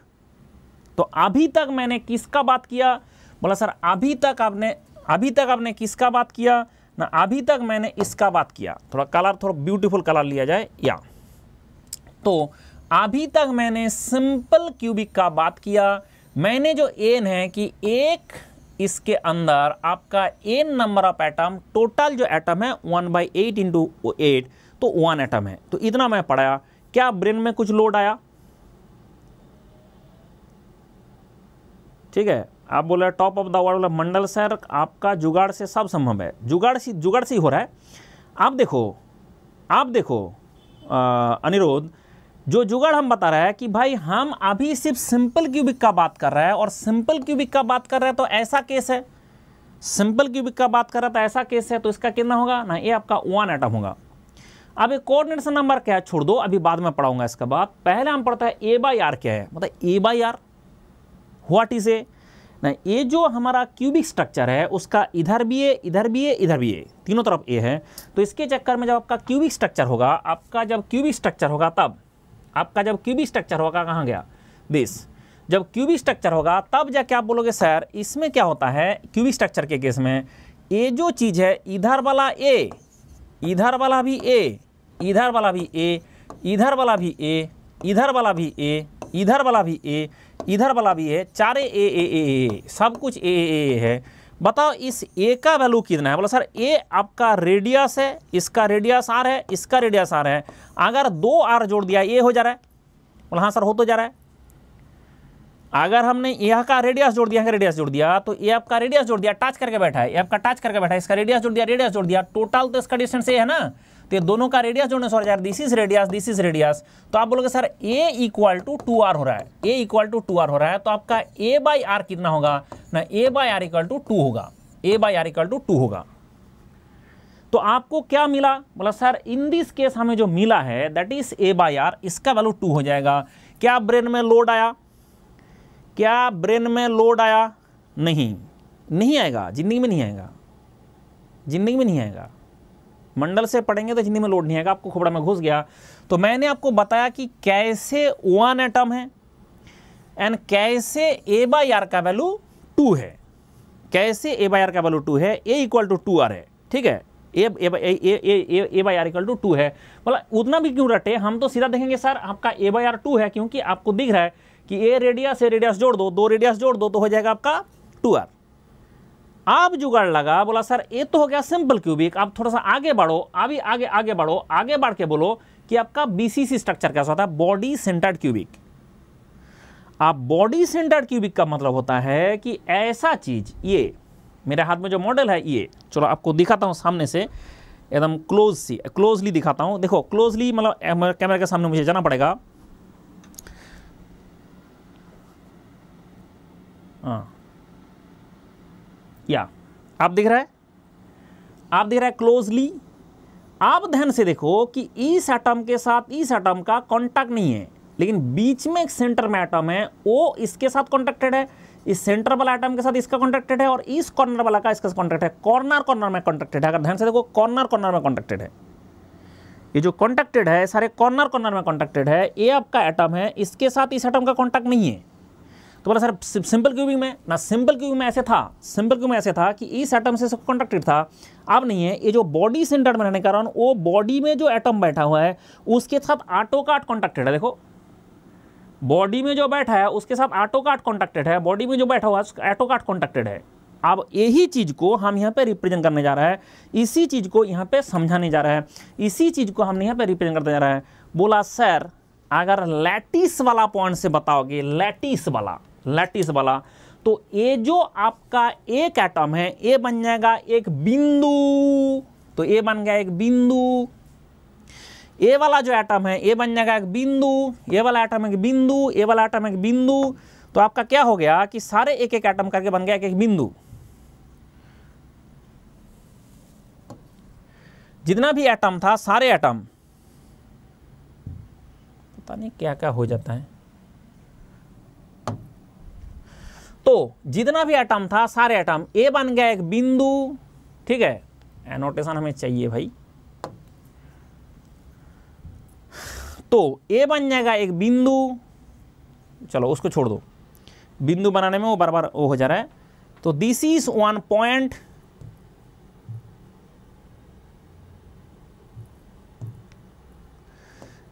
तो अभी तक मैंने किसका बात किया बोला सर अभी तक आपने अभी तक आपने किसका बात किया ना अभी तक मैंने इसका बात किया थोड़ा कलर थोड़ा ब्यूटीफुल कलर लिया जाए या तो अभी तक मैंने सिंपल क्यूबिक का बात किया मैंने जो एन है कि एक इसके अंदर आपका N number of atom total जो एटम है one by eight into eight तो वन एटम है तो इतना मैं पढ़ाया क्या ब्रेन में कुछ लोड आया ठीक है आप बोले top of the world Mandal sir आपका जुगाड़ से सब संभव है जुगाड़ से जुगाड़ से ही हो रहा है आप देखो आप देखो अनिरोध जो जुगाड़ हम बता रहे हैं कि भाई हम अभी सिर्फ सिंपल क्यूबिक का बात कर रहे हैं और सिंपल क्यूबिक का बात कर रहे हैं तो ऐसा केस है सिंपल क्यूबिक का बात कर रहा था तो ऐसा केस है तो इसका कितना होगा ना ये आपका वन एटम होगा अब एक कोऑर्डिनेशन नंबर क्या है छोड़ दो अभी बाद में पढ़ाऊंगा इसका बात पहले हम पढ़ते हैं ए बाई आर क्या है मतलब A by R what is A ना ये जो हमारा क्यूबिक स्ट्रक्चर है उसका इधर भी ए इधर भी ए इधर भी ए तीनों तरफ ए है तो इसके चक्कर में जब आपका क्यूबिक स्ट्रक्चर होगा आपका जब क्यूबिक स्ट्रक्चर होगा तब आपका जब क्यूबिक स्ट्रक्चर होगा कहाँ गया दिस जब क्यूबिक स्ट्रक्चर होगा तब जाके आप बोलोगे सर इसमें क्या होता है क्यूबिक स्ट्रक्चर के केस में ये जो चीज़ है इधर वाला ए इधर वाला भी ए इधर वाला भी ए इधर वाला भी ए इधर वाला भी ए इधर वाला भी ए इधर वाला भी है चारे ए ए ए ए सब कुछ ए ए ए है बताओ इस ए का वैल्यू कितना है बोला सर ए आपका रेडियस है इसका रेडियस आर है इसका रेडियस आर है अगर दो आर जोड़ दिया ए हो जा रहा है बोला हाँ सर हो तो जा रहा है अगर हमने यह का रेडियस जोड़ दिया रेडियस जोड़ दिया तो ये आपका रेडियस जोड़ दिया टच करके बैठा है ये आपका टच करके बैठा है इसका रेडियस जोड़ दिया रेडियस जोड़ दिया टोटल तो इसका डिस्टेंस ए है ना तो ये दोनों का रेडियस जोड़ने हो जाएगा this is radius this is radius तो आप बोलोगे sir A equal to two R हो रहा है ए इक्वल टू टू आर हो रहा है तो आपका ए बाई आर कितना होगा ना A by R equal to two होगा A by R equal to two होगा तो आपको क्या मिला बोला सर इन दिस केस हमें जो मिला है that is A by R इसका वैल्यू टू हो जाएगा क्या ब्रेन में लोड आया क्या ब्रेन में लोड आया नहीं नहीं आएगा जिंदगी में नहीं आएगा जिंदगी में नहीं आएगा मंडल से पढ़ेंगे तो हिंदी में लोड नहीं आएगा आपको खोपड़ा में घुस गया तो मैंने आपको बताया कि कैसे वन एटम है एंड कैसे ए बाई आर का वैल्यू टू है कैसे ए बाई आर का वैल्यू टू है ए इक्वल टू टू आर है ठीक है A A by R equal to two है मतलब उतना भी क्यों रटे हम तो सीधा देखेंगे सर आपका ए बाई आर टू है क्योंकि आपको दिख रहा है कि ए रेडियस ए रेडियस जोड़ दो दो रेडियस जोड़ दो तो हो जाएगा आपका टू आर आप जुगाड़ लगा बोला सर ये तो हो गया सिंपल क्यूबिक आप थोड़ा सा आगे बढ़ो अभी आगे आगे बढ़ो आगे बढ़ के बोलो कि आपका बीसीसी स्ट्रक्चर कैसा होता है बॉडी सेंटर्ड क्यूबिक आप बॉडी सेंटर्ड क्यूबिक का मतलब होता है कि ऐसा चीज ये मेरे हाथ में जो मॉडल है ये चलो आपको दिखाता हूँ सामने से एकदम क्लोज सी क्लोजली दिखाता हूँ देखो क्लोजली मतलब कैमरा के सामने मुझे जाना पड़ेगा हाँ या आप दिख रहा है आप दिख रहा है क्लोजली आप ध्यान से देखो कि इस एटम के साथ इस एटम का कांटेक्ट नहीं है लेकिन बीच में एक सेंटर में एटम है वो इसके साथ कॉन्टेक्टेड है इस सेंटर वाला एटम के साथ इसका कॉन्टेक्टेड है और इस कॉर्नर वाला का इसका कॉन्टेक्ट है कॉर्नर कॉर्नर में कॉन्टेक्टेड है अगर ध्यान से देखो कॉर्नर कॉर्नर में कॉन्टेक्टेड है ये जो कॉन्टेक्टेड है सारे कॉर्नर कॉर्नर में कॉन्टेक्टेड है ये आपका एटम है इसके साथ इस एटम का कॉन्टेक्ट नहीं है तो बोला सर सिंपल क्यूबिंग में ना सिंपल क्यूबिंग में ऐसे था सिंपल क्यूब में ऐसे था कि इस एटम से सब कंडक्टेड था अब नहीं है ये जो बॉडी सेंटर में रहने के कारण वो बॉडी में जो एटम बैठा हुआ है उसके साथ आटो कॉन्टेक्टेड है देखो बॉडी में जो बैठा है उसके साथ आटो कॉन्टेक्टेड है बॉडी में जो बैठा हुआ है आटो काट कॉन्टेक्टेड है अब यही चीज़ को हम यहाँ पे रिप्रेजेंट करने जा रहा है इसी चीज़ को यहाँ पे समझाने जा रहा है इसी चीज़ को हमने यहाँ पे रिप्रेजेंट करने जा रहा है बोला सर अगर लैटिस वाला पॉइंट से बताओगे लैटिस वाला लैटिस वाला तो ये जो आपका एक एटम है ये बन जाएगा एक बिंदु तो ये बन गया एक बिंदु ए वाला जो एटम है ए बन जाएगा एक बिंदु ए वाला एटम एक बिंदु ये वाला एटम एक बिंदु तो आपका क्या हो गया कि सारे एक एक एटम करके बन गया एक एक बिंदु जितना भी एटम था सारे एटम पता नहीं क्या क्या हो जाता है तो जितना भी एटम था सारे एटम ए बन गया एक बिंदु ठीक है एनोटेशन हमें चाहिए भाई तो ए बन जाएगा एक बिंदु चलो उसको छोड़ दो बिंदु बनाने में वो बार बार वो हो जा रहा है तो this is one point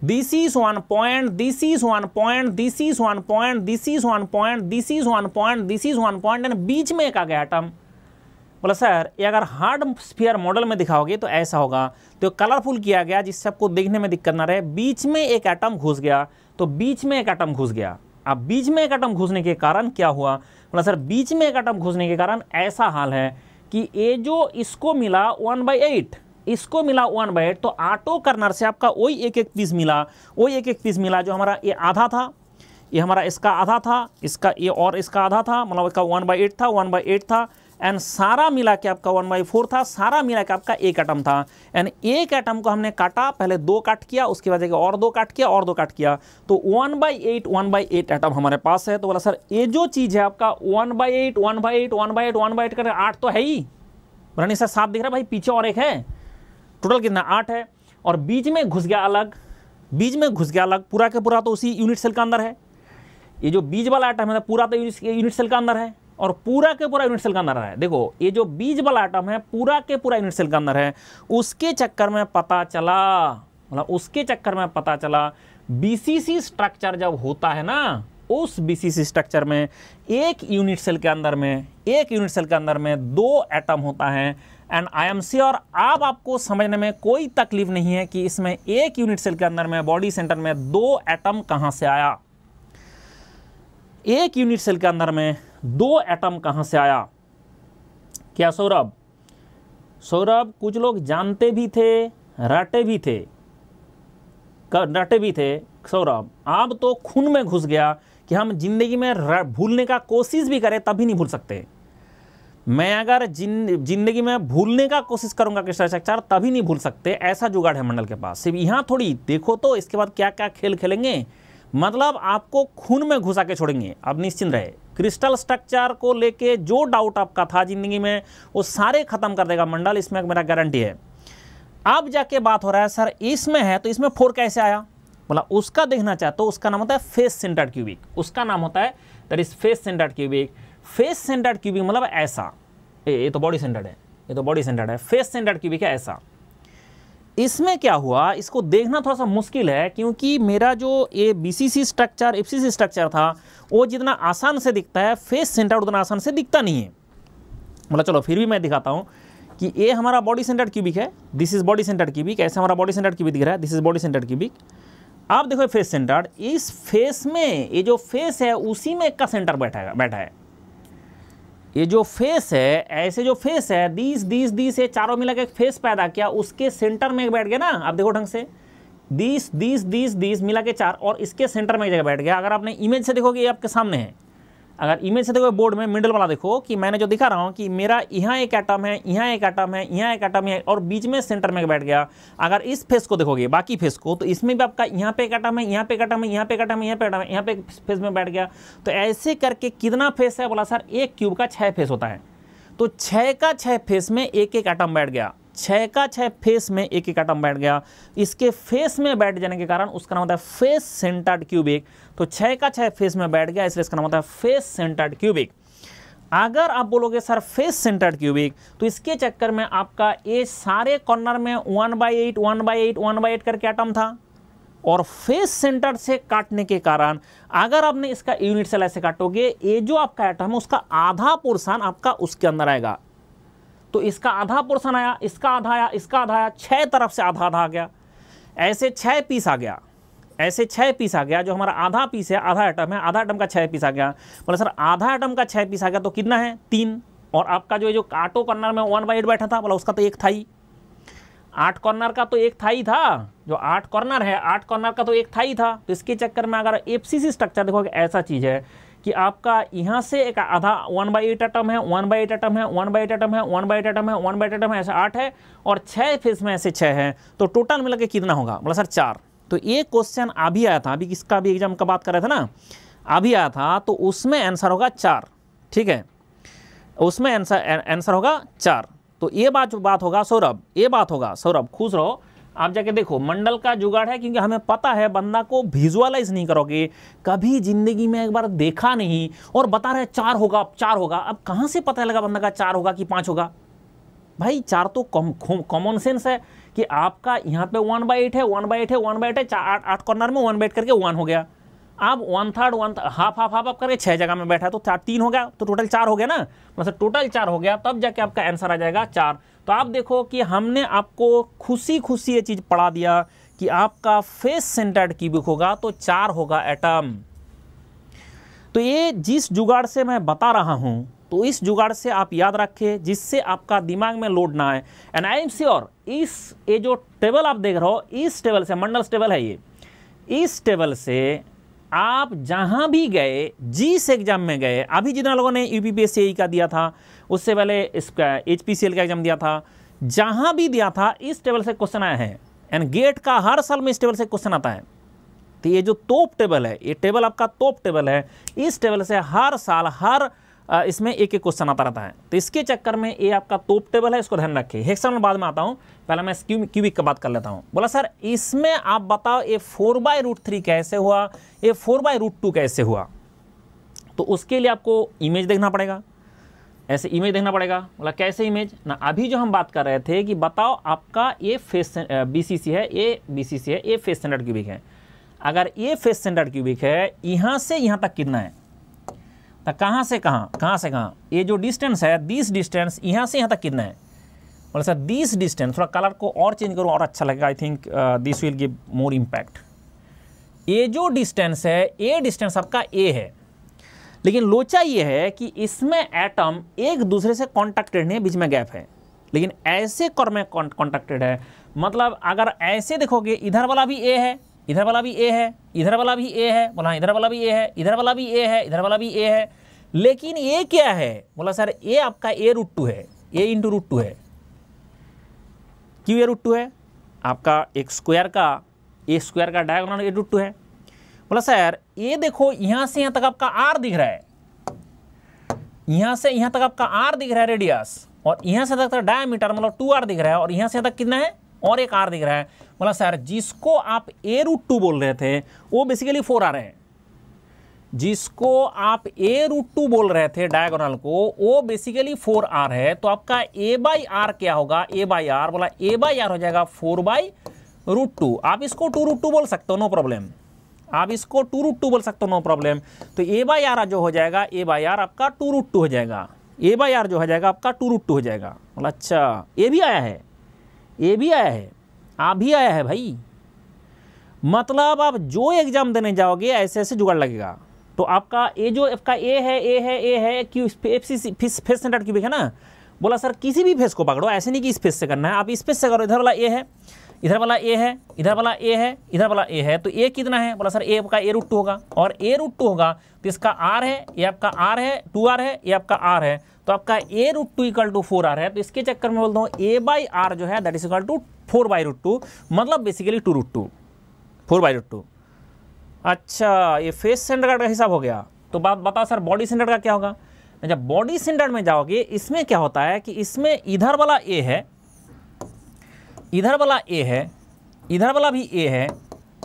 this is one point this is one point this is one point this is one point this is one point this is one point यानी बीच में एक आ गया आइटम बोला सर ये अगर हार्ड स्फीयर मॉडल में दिखाओगे तो ऐसा होगा तो कलरफुल किया गया जिससे आपको देखने में दिक्कत ना रहे बीच में एक आइटम घुस गया तो बीच में एक आइटम घुस गया अब बीच में एक आइटम घुसने के कारण क्या हुआ बोला सर बीच में एक आइटम घुसने के कारण ऐसा हाल है कि ये जो इसको मिला वन बाई एट इसको मिला वन बाई एट तो आटो कर्नर से आपका वही एक एक पीस मिला वही एक एक पीस मिला जो हमारा ये आधा था ये हमारा इसका आधा था इसका ये और इसका आधा था मतलब इसका वन बाई एट था वन बाई एट था एंड सारा मिला के आपका वन बाई फोर था सारा मिला के आपका एक एटम था एंड एक एटम को हमने काटा पहले दो काट किया उसके बाद और दो काट किया और दो काट किया तो one by eight one by eight atom हमारे पास है तो बोला सर ये जो चीज़ है आपका one by eight one by eight one by eight one by eight कर आठ तो है ही बोला नहीं सर सात दिख रहा भाई पीछे और एक है टोटल कितना आठ है और बीच में घुस गया अलग बीज में घुस गया अलग पूरा का पूरा तो उसी यूनिट सेल का अंदर है ये जो बीज वाला आइटम है मतलब पूरा तो यूनिट सेल का अंदर है और पूरा के पूरा यूनिट सेल का अंदर है देखो ये जो बीज वाला आइटम है पूरा के पूरा यूनिट सेल का अंदर है उसके चक्कर में पता चला मतलब उसके चक्कर में पता चला बीसीसी स्ट्रक्चर जब होता है ना उस बीसीसी स्ट्रक्चर में एक यूनिट सेल के अंदर में एक यूनिट सेल के अंदर में दो एटम होता है एंड आई एम सी और अब आपको समझने में कोई तकलीफ नहीं है कि इसमें एक यूनिट सेल के अंदर में बॉडी सेंटर में दो एटम कहाँ से आया एक यूनिट सेल के अंदर में दो एटम कहाँ से आया क्या सौरभ सौरभ कुछ लोग जानते भी थे रटे भी थे रटे भी थे सौरभ आप तो खून में घुस गया कि हम जिंदगी में भूलने का कोशिश भी करें तभी नहीं भूल सकते मैं अगर जिन जिंदगी में भूलने का कोशिश करूंगा कृष्णाचार्य तभी नहीं भूल सकते ऐसा जुगाड़ है मंडल के पास सिर्फ यहाँ थोड़ी देखो तो इसके बाद क्या क्या खेल खेलेंगे मतलब आपको खून में घुसा के छोड़ेंगे अब निश्चिंत रहे क्रिस्टल स्ट्रक्चर को लेके जो डाउट आपका था जिंदगी में वो सारे खत्म कर देगा मंडल इसमें मेरा गारंटी है अब जाके बात हो रहा है सर इसमें है तो इसमें फोर कैसे आया बोला उसका देखना चाहते हो तो उसका नाम होता है फेस सेंटर्ड क्यूबिक उसका नाम होता है there is face centred cubic face centred cubic मतलब ऐसा ए, ये तो बॉडी सेंटर्ड है ये तो बॉडी सेंटर्ड है फेस सेंटर्ड क्यूबिक है ऐसा इसमें क्या हुआ इसको देखना थोड़ा सा मुश्किल है क्योंकि मेरा जो ये बीसीसी स्ट्रक्चर एफसीसी स्ट्रक्चर था वो जितना आसान से दिखता है फेस सेंटर उतना आसान से दिखता नहीं है मतलब चलो फिर भी मैं दिखाता हूँ कि ये हमारा बॉडी सेंटर्ड क्यूबिक है this is body centred cubic ऐसे हमारा बॉडी सेंटर क्यूबिक दिख रहा है this is body centred cubic आप देखो फेस सेंटर इस फेस में ये जो फेस है उसी में का सेंटर बैठा है बैठा है ये जो फेस है ऐसे जो फेस है दीस दीस दीस ये चारों मिला के एक फेस पैदा किया उसके सेंटर में बैठ गया ना आप देखो ढंग से दीस दीस दीस दीस मिला के चार और इसके सेंटर में एक जगह बैठ गया अगर आपने इमेज से देखोगे ये आपके सामने है अगर इमेज से देखो बोर्ड में मिडल वाला देखो कि मैंने जो दिखा रहा हूँ कि मेरा यहाँ एक आइटम है यहाँ एक आइटम है यहाँ एक एटम है और बीच में सेंटर में बैठ गया अगर इस फेस को देखोगे बाकी फेस को तो इसमें भी आपका यहाँ पे एक आइटम है यहाँ पे एक आइटम है यहाँ पे एक आइटम है यहाँ पे आइटम है यहाँ पे फेस में बैठ गया तो ऐसे करके कितना फेस है बोला सर एक क्यूब का छः फेस होता है तो छः का छः फेस में एक एक आइटम बैठ गया छः का छः फेस में एक एक आइटम बैठ गया इसके फेस में बैठ जाने के कारण उसका नाम होता है फेस सेंटर्ड क्यूबिक तो छः का छः फेस में बैठ गया इसलिए इसका नाम होता है फेस सेंटर्ड क्यूबिक अगर आप बोलोगे सर फेस सेंटर्ड क्यूबिक तो इसके चक्कर में आपका ये सारे कॉर्नर में one by eight one by eight one by eight करके आटम था और फेस सेंटर से काटने के कारण अगर आपने इसका यूनिट सेल ऐसे काटोगे ये जो आपका एटम है उसका आधा पोर्सन आपका उसके अंदर आएगा तो इसका आधा पोर्सन आया इसका आधा आया इसका आधा आया छः तरफ से आधा आधा आ गया ऐसे छः पीस आ गया ऐसे छः पीस आ गया जो हमारा आधा पीस है आधा आइटम है आधा आइटम का छः पीस आ गया बोला सर आधा आइटम का छः पीस आ गया तो कितना है तीन और आपका जो ये जो आटो कॉर्नर में वन बाई एट बैठा था बोला उसका तो एक था ही आठ कॉर्नर का तो एक था ही था जो आठ कॉर्नर है आठ कॉर्नर का तो एक था ही था तो इसके चक्कर में अगर एफ स्ट्रक्चर देखोगे ऐसा चीज़ है कि आपका यहाँ से एक आधा वन बाई एट आइटम है वन बाई एट आइटम है वन बाई एट आइटम है वन बाई एट आइटम है वन बाई एट आइटम है ऐसे आठ है और छः फेस में ऐसे छः है तो टोटल मिलकर कितना होगा बोला सर चार तो ये क्वेश्चन अभी आया था अभी किसका भी एग्जाम का बात कर रहे थे ना अभी आया था तो उसमें आंसर होगा चार ठीक है उसमें आंसर आंसर होगा चार तो ये बात जो बात होगा सौरभ ये बात होगा सौरभ खुश रहो आप जाके देखो मंडल का जुगाड़ है क्योंकि हमें पता है बंदा को विजुअलाइज नहीं करोगे कभी जिंदगी में एक बार देखा नहीं और बता रहे चार होगा अब चार होगा अब कहाँ से पता लगा बंदा का चार होगा कि पाँच होगा भाई चार तो कॉमन सेंस है कि आपका यहाँ पे वन बाई एट है वन बाई एट है वन बाई एट है चार आठ कॉर्नर में वन बाइट करके वन हो गया आप one third one half half half आप करके छः जगह में बैठा तो चार तीन हो गया तो टोटल चार हो गया ना मतलब टोटल चार हो गया तब जाके आपका आंसर आ जाएगा चार तो आप देखो कि हमने आपको खुशी खुशी ये चीज़ पढ़ा दिया कि आपका फेस सेंटर्ड क्यूबिक होगा तो चार होगा एटम तो ये जिस जुगाड़ से मैं बता रहा हूँ तो इस जुगाड़ से आप याद रखें जिससे आपका दिमाग में लोड ना आए एंड आई एम श्योर इस ये जो टेबल आप देख रहे हो इस टेबल से मंडल टेबल है ये इस टेबल से आप जहां भी गए जिस एग्जाम में गए अभी जितना लोगों ने यू पी e का दिया था उससे पहले इसका एच का एग्जाम दिया था जहाँ भी दिया था इस टेबल से क्वेश्चन आए हैं एंड गेट का हर साल में इस टेबल से क्वेश्चन आता है तो ये जो तोप टेबल है ये टेबल आपका तोप टेबल है इस टेबल से हर साल हर इसमें एक एक क्वेश्चन आता रहता है तो इसके चक्कर में ये आपका टॉप टेबल है इसको ध्यान रखिए हेक्सागोन बाद में आता हूँ पहले मैं क्यू क्यूबिक की बात कर लेता हूँ बोला सर इसमें आप बताओ ये फोर बाय रूट थ्री कैसे हुआ ये फोर बाय रूट टू कैसे हुआ तो उसके लिए आपको इमेज देखना पड़ेगा ऐसे इमेज देखना पड़ेगा बोला कैसे इमेज ना अभी जो हम बात कर रहे थे कि बताओ आपका ये फेस सी है सी सी है ए फेस स्टैंडर्ड क्यूबिक है अगर ये फेस स्टैंडर्ड क्यूबिक है यहाँ से यहाँ तक कितना है तो कहाँ से कहाँ कहाँ से कहाँ ये जो डिस्टेंस है दिस डिस्टेंस यहाँ से यहाँ तक कितना है बोले सर दिस डिस्टेंस थोड़ा कलर को और चेंज करूँ और अच्छा लगेगा I think this will give more impact ये जो डिस्टेंस है ए डिस्टेंस आपका ए है लेकिन लोचा ये है कि इसमें एटम एक दूसरे से कॉन्टैक्टेड नहीं है बीच में गैप है लेकिन ऐसे कर में कॉन्टैक्टेड है मतलब अगर ऐसे देखोगे इधर वाला भी ए है इधर वाला भी ए है इधर वाला भी ए है बोला हाँ, इधर वाला भी ए है इधर वाला भी ए है इधर वाला भी ए है लेकिन ए क्या है बोला सर ए आपका ए रूट टू है ए इंटू रूट टू है क्यों ए रूट टू है आपका एक स्क्वायर का ए स्क्वायर का डायग्राम ए रूट टू है बोला सर ए देखो यहाँ से यहाँ तक आपका आर दिख रहा है यहाँ से यहाँ तक आपका आर दिख रहा है रेडियस और यहाँ से तक डायमीटर मतलब टू आर दिख रहा है और यहाँ से तक कितना है और एक आर दिख रहा है बोला सर जिसको आप ए रूट टू बोल रहे थे वो बेसिकली फोर आ रहे हैं जिसको आप ए रूट टू बोल रहे थे डायगोनल को वो बेसिकली फोर आर है तो आपका ए बाई आर क्या होगा ए बाई आर बोला ए बाई आर हो जाएगा फोर बाई रूट टू आप इसको टू रूट टू बोल सकते हो नो प्रॉब्लम आप इसको टू रूट टू बोल सकते हो नो प्रॉब्लम तो ए बाई आर जो हो जाएगा ए बाई आर आपका टू रूट टू हो जाएगा ए बाई आर जो हो जाएगा आपका टू रूट टू हो जाएगा बोला अच्छा ए भी आया है ए भी आया है आ भी आया है भाई मतलब आप जो एग्ज़ाम देने जाओगे ऐसे ऐसे जुगाड़ लगेगा तो आपका ए जो आपका ए है ए है ए है कि F C face face center cubic है ना बोला सर किसी भी फेस को पकड़ो ऐसे नहीं कि इस फेस से करना है आप इस फेस से करो इधर वाला ए है इधर वाला ए है इधर वाला ए है इधर वाला ए है तो ए कितना है बोला सर ए आपका ए रूट होगा और ए रूट टू होगा तो इसका आर है ये आपका आर है टू आर है ये आपका आर है तो आपका a root two equal to four r है तो इसके चक्कर में बोलता हूँ ए बाई आर जो है that is equal to four by root two मतलब basically two root two four by root two अच्छा ये फेस सेंटर का हिसाब हो गया तो बात बताओ सर बॉडी सेंटर का क्या होगा जब बॉडी सेंटर में जाओगे इसमें क्या होता है कि इसमें इधर वाला ए है इधर वाला ए है इधर वाला भी ए है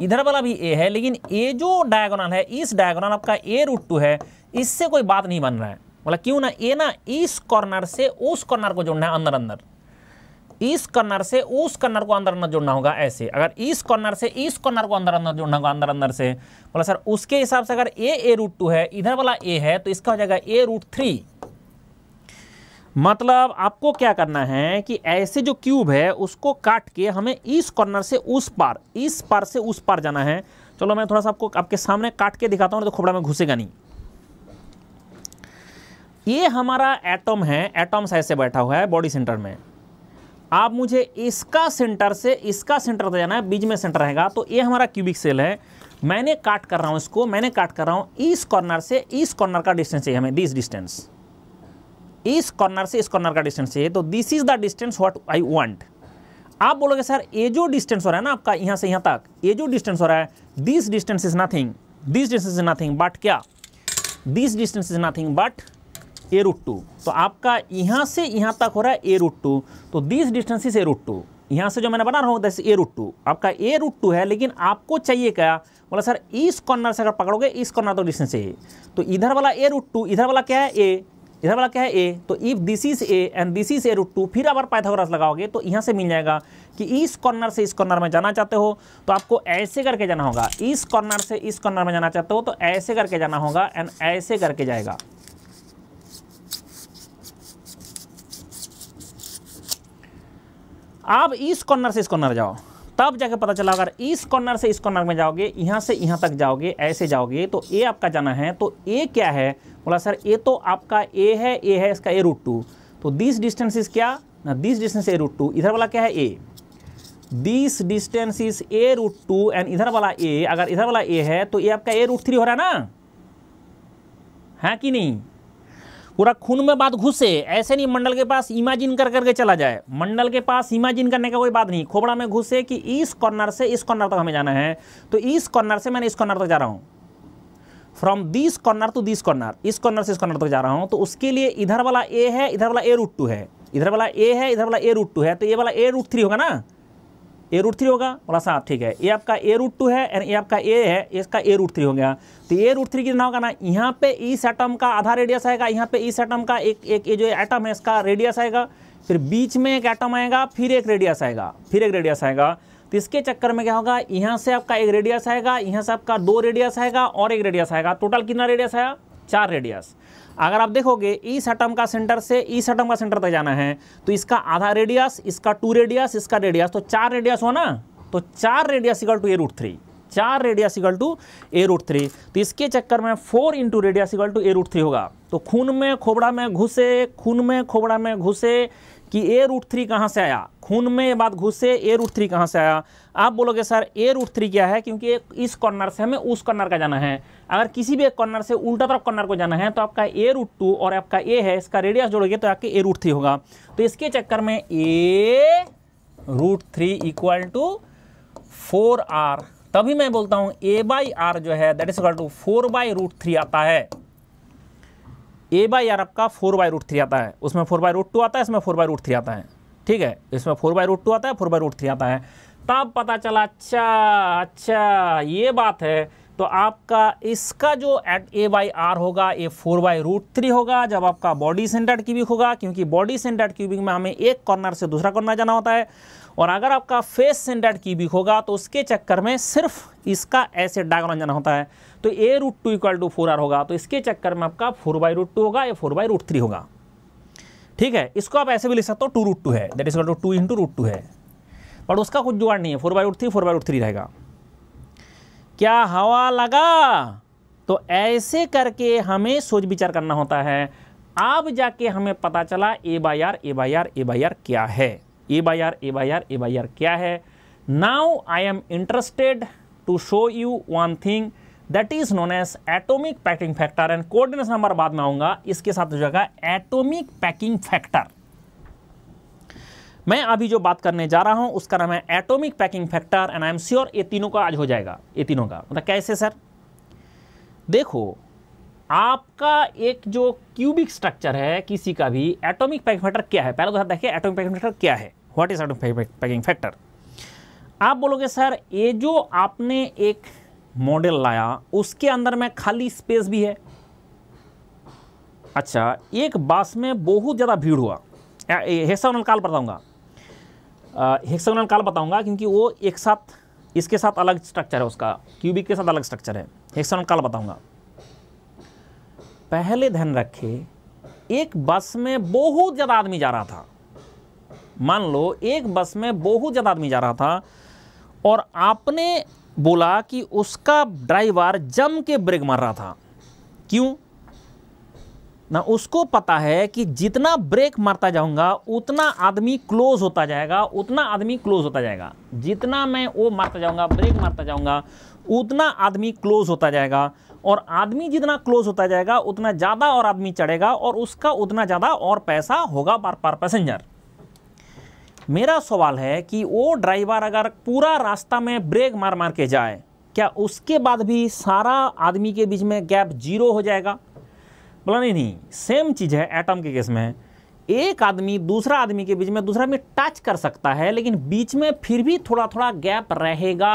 इधर वाला भी ए है लेकिन ए जो डायगोनल है इस डायगोनल आपका ए रूट टू है इससे कोई बात नहीं बन रहा है मतलब क्यों ना ए ना इस कॉर्नर से उस कॉर्नर को जोड़ना है अंदर अंदर इस कॉर्नर से उस कॉर्नर को अंदर अंदर जोड़ना होगा ऐसे अगर इस कॉर्नर से इस कॉर्नर को अंदर अंदर जोड़ना होगा अंदर अंदर से बोला सर उसके हिसाब से अगर ए ए रूट टू है इधर वाला ए है तो इसका हो जाएगा ए रूट थ्री मतलब आपको क्या करना है कि ऐसे जो क्यूब है उसको काट के हमें इस कॉर्नर से उस पार इस पार से उस पार जाना है चलो मैं थोड़ा सा आपको आपके सामने काट के दिखाता हूँ तो खोपड़ा में घुसेगा नहीं ये हमारा एटम है एटम्स ऐसे बैठा हुआ है बॉडी सेंटर में आप मुझे इसका सेंटर से इसका सेंटर तक जाना है बीच में सेंटर रहेगा तो ये हमारा क्यूबिक सेल है मैंने काट कर रहा हूँ इसको मैंने काट कर रहा हूँ इस कॉर्नर से इस कॉर्नर का डिस्टेंस चाहिए हमें दिस डिस्टेंस इस कॉर्नर से इस कॉर्नर का डिस्टेंस चाहिए तो this is the distance what I want आप बोलोगे सर ये जो डिस्टेंस हो रहा है ना आपका यहाँ से यहाँ तक ये जो डिस्टेंस हो रहा है this distance is nothing this distance is nothing but क्या this distance is nothing but a root two तो आपका यहाँ से यहाँ तक हो रहा है ए रूट टू तो this distance is a root two यहाँ से जो मैंने बना रहा हूँ दैस ए रूट टू आपका ए रूट टू है लेकिन आपको चाहिए क्या बोला सर इस कॉर्नर से अगर पकड़ोगे इस कॉर्नर तो डिस्टेंस ए तो इधर वाला ए रूट टू इधर वाला क्या है ए इधर वाला क्या है ए तो if this is a and this is a root two फिर अगर पाइथागोरस लगाओगे तो यहाँ से मिल जाएगा कि इस कॉर्नर से इस कॉर्नर में जाना चाहते हो तो आपको ऐसे करके जाना होगा इस कॉर्नर से इस कॉर्नर में जाना चाहते हो तो ऐसे करके जाना होगा एंड ऐसे करके जाएगा आप इस कॉर्नर से इस कॉर्नर जाओ तब जाके पता चला अगर इस कॉर्नर से इस कॉर्नर में जाओगे यहाँ से यहाँ तक जाओगे ऐसे जाओगे तो ए आपका जाना है तो ए क्या है बोला सर ए तो आपका ए है ए है इसका ए रूट टू तो दिस डिस्टेंस इज क्या ना this distance a root two इधर वाला क्या है a this distance is a root two and इधर वाला ए अगर इधर वाला ए है तो ए आपका ए रूट थ्री हो रहा है ना है कि नहीं पूरा खून में बात घुसे ऐसे नहीं मंडल के पास इमेजिन कर करके चला जाए मंडल के पास इमेजिन करने का कोई बात नहीं खोबड़ा में घुसे कि इस कॉर्नर से इस कॉर्नर तक हमें जाना है तो इस कॉर्नर से मैंने इस कॉर्नर तक जा रहा हूँ from this corner to this corner इस कॉर्नर से इस कॉर्नर तक जा रहा हूँ तो उसके लिए इधर वाला ए है इधर वाला ए रूट टू है इधर वाला ए है इधर वाला ए रूट टू है तो ये वाला ए रूट थ्री होगा ना ए रूट थ्री होगा बोला साहब ठीक है ये आपका ए रूट टू है एंड ये आपका ए है इसका ए रूट थ्री हो गया तो ए रूट थ्री कितना होगा ना यहाँ पे इस एटम का आधा रेडियस आएगा यहाँ पे इस एटम का एक एक ये जो एटम है इसका रेडियस आएगा फिर बीच में एक एटम आएगा फिर एक रेडियस आएगा फिर एक रेडियस आएगा तो इसके चक्कर में क्या होगा यहाँ से आपका एक रेडियस आएगा यहाँ से आपका दो रेडियस आएगा और एक रेडियस आएगा टोटल कितना रेडियस आया चार रेडियस अगर आप देखोगे इस एटम का सेंटर से इस एटम का सेंटर तक जाना है तो इसका आधा रेडियस इसका टू रेडियस इसका रेडियस तो चार रेडियस हुआ ना तो चार radius equal to a root three चार radius equal to a root three तो इसके चक्कर में four into radius equal to a root three होगा तो खून में खोबड़ा में घुसे खून में खोबड़ा में घुसे कि ए रूट थ्री कहाँ से आया खून में ये बात घुसे ए रूट थ्री कहाँ से आया आप बोलोगे सर ए रूट थ्री क्या है क्योंकि इस कॉर्नर से हमें उस कॉर्नर का जाना है अगर किसी भी एक कॉर्नर से उल्टा तरफ कॉर्नर को जाना है तो आपका ए रूट टू और आपका ए है इसका रेडियस जोड़ोगे तो आपके ए रूट थ्री होगा तो इसके चक्कर में a root three equal to four r तभी मैं बोलता हूँ ए बाई आर जो है that is equal to four by root three आता है ए बाई आर आपका फोर बाई रूट थ्री आता है उसमें फोर बाई रूट टू आता है इसमें फोर बाई रूट थ्री आता है ठीक है इसमें फोर बाई रूट टू आता है फोर बाई रूट थ्री आता है तब पता चला अच्छा अच्छा ये बात है तो आपका इसका जो एट ए बाई आर होगा ये फोर बाई रूट थ्री होगा जब आपका बॉडी सेंटर्ड क्यूबिक होगा क्योंकि बॉडी सेंटर्ड क्यूबिक में हमें एक कॉर्नर से दूसरा कॉर्नर जाना होता है और अगर आपका फेस सेंटर्ड क्यूबिक होगा तो उसके चक्कर में सिर्फ इसका ऐसे डायग्राम जाना होता है तो a root two equal to four r होगा तो इसके चक्कर में आपका फोर बाई रूट टू होगा या फोर बाई रूट थ्री होगा ठीक है इसको आप ऐसे भी लिख सकते हो टू रूट टू है that is two two into root two है बट उसका कुछ जुगाड़ नहीं है four by root three four by root three रहेगा क्या हवा लगा तो ऐसे करके हमें सोच विचार करना होता है अब जाके हमें पता चला a by r a by r a by r क्या है a by r a by r a by r क्या है now I am interested to show you one thing that is known as atomic packing factor and coordination number बाद में आऊंगा इसके साथ हो जाएगा एटोमिक पैकिंग फैक्टर मैं अभी जो बात करने जा रहा हूं उसका नाम है atomic packing factor and I am sure ये तीनों का आज हो जाएगा ये तीनों का मतलब कैसे सर देखो आपका एक जो क्यूबिक स्ट्रक्चर है किसी का भी एटोमिक पैकिंग फैक्टर क्या है पहले तो देखिए एटोमिक पैकिंग फैक्टर क्या है what is atomic packing factor आप बोलोगे सर ये जो आपने एक मॉडल लाया उसके अंदर में खाली स्पेस भी है अच्छा एक बस में बहुत ज़्यादा भीड़ हुआ हेक्सागोनल काल बताऊंगा हेक्सागोनल काल बताऊंगा क्योंकि वो एक साथ इसके साथ अलग स्ट्रक्चर है उसका क्यूबिक के साथ अलग स्ट्रक्चर है हेक्सागोनल काल बताऊंगा पहले ध्यान रखें एक बस में बहुत ज़्यादा आदमी जा रहा था मान लो एक बस में बहुत ज़्यादा आदमी जा रहा था और आपने बोला कि उसका ड्राइवर जम के ब्रेक मार रहा था क्यों ना उसको पता है कि जितना ब्रेक मारता जाऊंगा उतना आदमी क्लोज होता जाएगा उतना आदमी क्लोज होता जाएगा जितना मैं वो मारता जाऊंगा ब्रेक मारता जाऊंगा उतना आदमी क्लोज होता जाएगा और आदमी जितना क्लोज होता जाएगा उतना ज़्यादा और आदमी चढ़ेगा और उसका उतना ज़्यादा और पैसा होगा पर पर पैसेंजर मेरा सवाल है कि वो ड्राइवर अगर पूरा रास्ता में ब्रेक मार मार के जाए क्या उसके बाद भी सारा आदमी के बीच में गैप जीरो हो जाएगा बोला नहीं नहीं सेम चीज़ है एटम के केस में एक आदमी दूसरा आदमी के बीच में दूसरा आदमी टच कर सकता है लेकिन बीच में फिर भी थोड़ा थोड़ा गैप रहेगा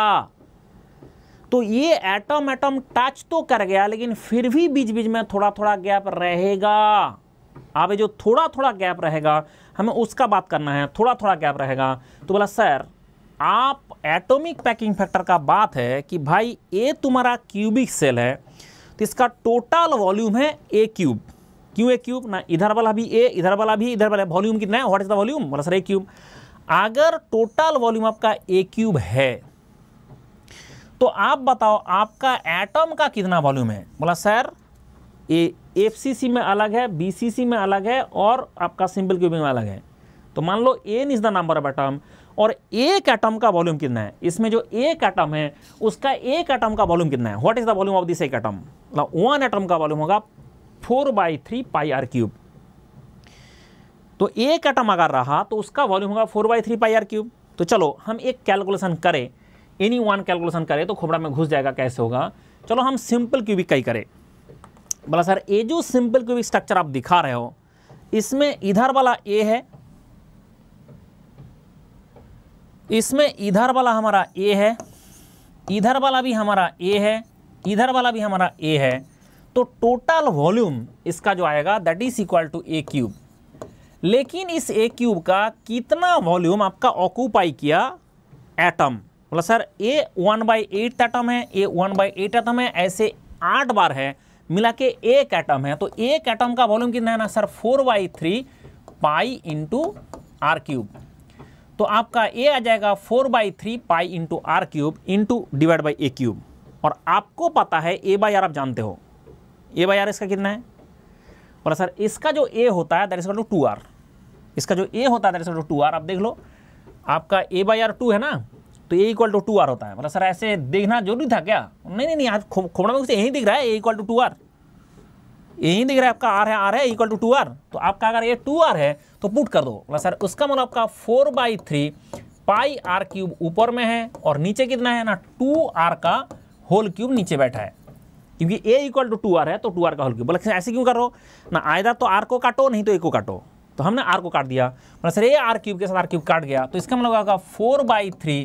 तो ये एटम एटम टच तो कर गया लेकिन फिर भी बीच बीच में थोड़ा थोड़ा गैप रहेगा आप जो थोड़ा थोड़ा गैप रहेगा हमें उसका बात करना है थोड़ा थोड़ा गैप रहेगा तो बोला सर आप एटॉमिक पैकिंग फैक्टर का बात है कि भाई ए तुम्हारा क्यूबिक सेल है तो इसका टोटल वॉल्यूम है ए क्यूब क्यों ए क्यूब ना इधर वाला भी ए इधर वाला भी इधर वाला वॉल्यूम कितना है व्हाट इज द वॉल्यूम बोला सर ए क्यूब अगर टोटल वॉल्यूम आपका ए क्यूब है तो आप बताओ आपका एटम का कितना वॉल्यूम है बोला सर ए एफसीसी में अलग है बीसीसी में अलग है और आपका सिंपल क्यूबिंग में अलग है तो मान लो n is the number of atom और एक एटम का वॉल्यूम कितना है इसमें जो एक एटम है उसका एक एटम का वॉल्यूम कितना है what is the volume of this एक एटम मतलब वन एटम का वॉल्यूम होगा four by three pi r cube तो एक एटम अगर रहा तो उसका वॉल्यूम होगा four by three pi r cube तो चलो हम एक कैलकुलेशन करें एनी वन कैलकुलेशन करें तो खोपड़ा में घुस जाएगा कैसे होगा चलो हम सिंपल क्यूबिक का ही करें बोला सर ये जो सिंपल क्यूबिक स्ट्रक्चर आप दिखा रहे हो इसमें इधर वाला ए है इसमें इधर वाला हमारा ए है इधर वाला भी हमारा ए है इधर वाला भी हमारा ए है तो टोटल वॉल्यूम इसका जो आएगा that is equal to a cube लेकिन इस ए क्यूब का कितना वॉल्यूम आपका ऑक्यूपाई किया एटम बोला sir a one by eight atom है a one by eight atom है ऐसे आठ बार है मिला के एक एटम है तो एक एटम का वॉल्यूम कितना है ना sir four by three pi into r cube तो आपका ए आ जाएगा four by three pi into r cube into divide by a cube और आपको पता है ए बाई आर आप जानते हो ए बाई आर इसका कितना है और सर इसका जो ए होता है that is two two r इसका जो ए होता है दैट इज टू आर आप देख लो आपका ए बाई आर टू है ना तो a equal to two r होता है मतलब सर ऐसे देखना जरूरी था क्या नहीं नहीं नहीं आज खो, खोबड़ा में यही दिख रहा है ए इक्वल टू टू आर यही दिख रहा है आपका आर है आर है इक्वल टू टू आर तो आपका अगर ये टू आर है तो पुट कर दो मतलब सर उसका मतलब आपका four by three pi r cube ऊपर में है और नीचे कितना है ना टू आर का होल क्यूब नीचे बैठा है क्योंकि a equal to two are है तो टू आर का होल क्यूब बोला ऐसे क्यों करो ना आयदा तो आर को काटो नहीं तो ए को काटो तो हमने आर को काट दिया मतलब सर ए आर क्यूब के साथ आर क्यूब काट गया तो इसका मतलब आपका four by three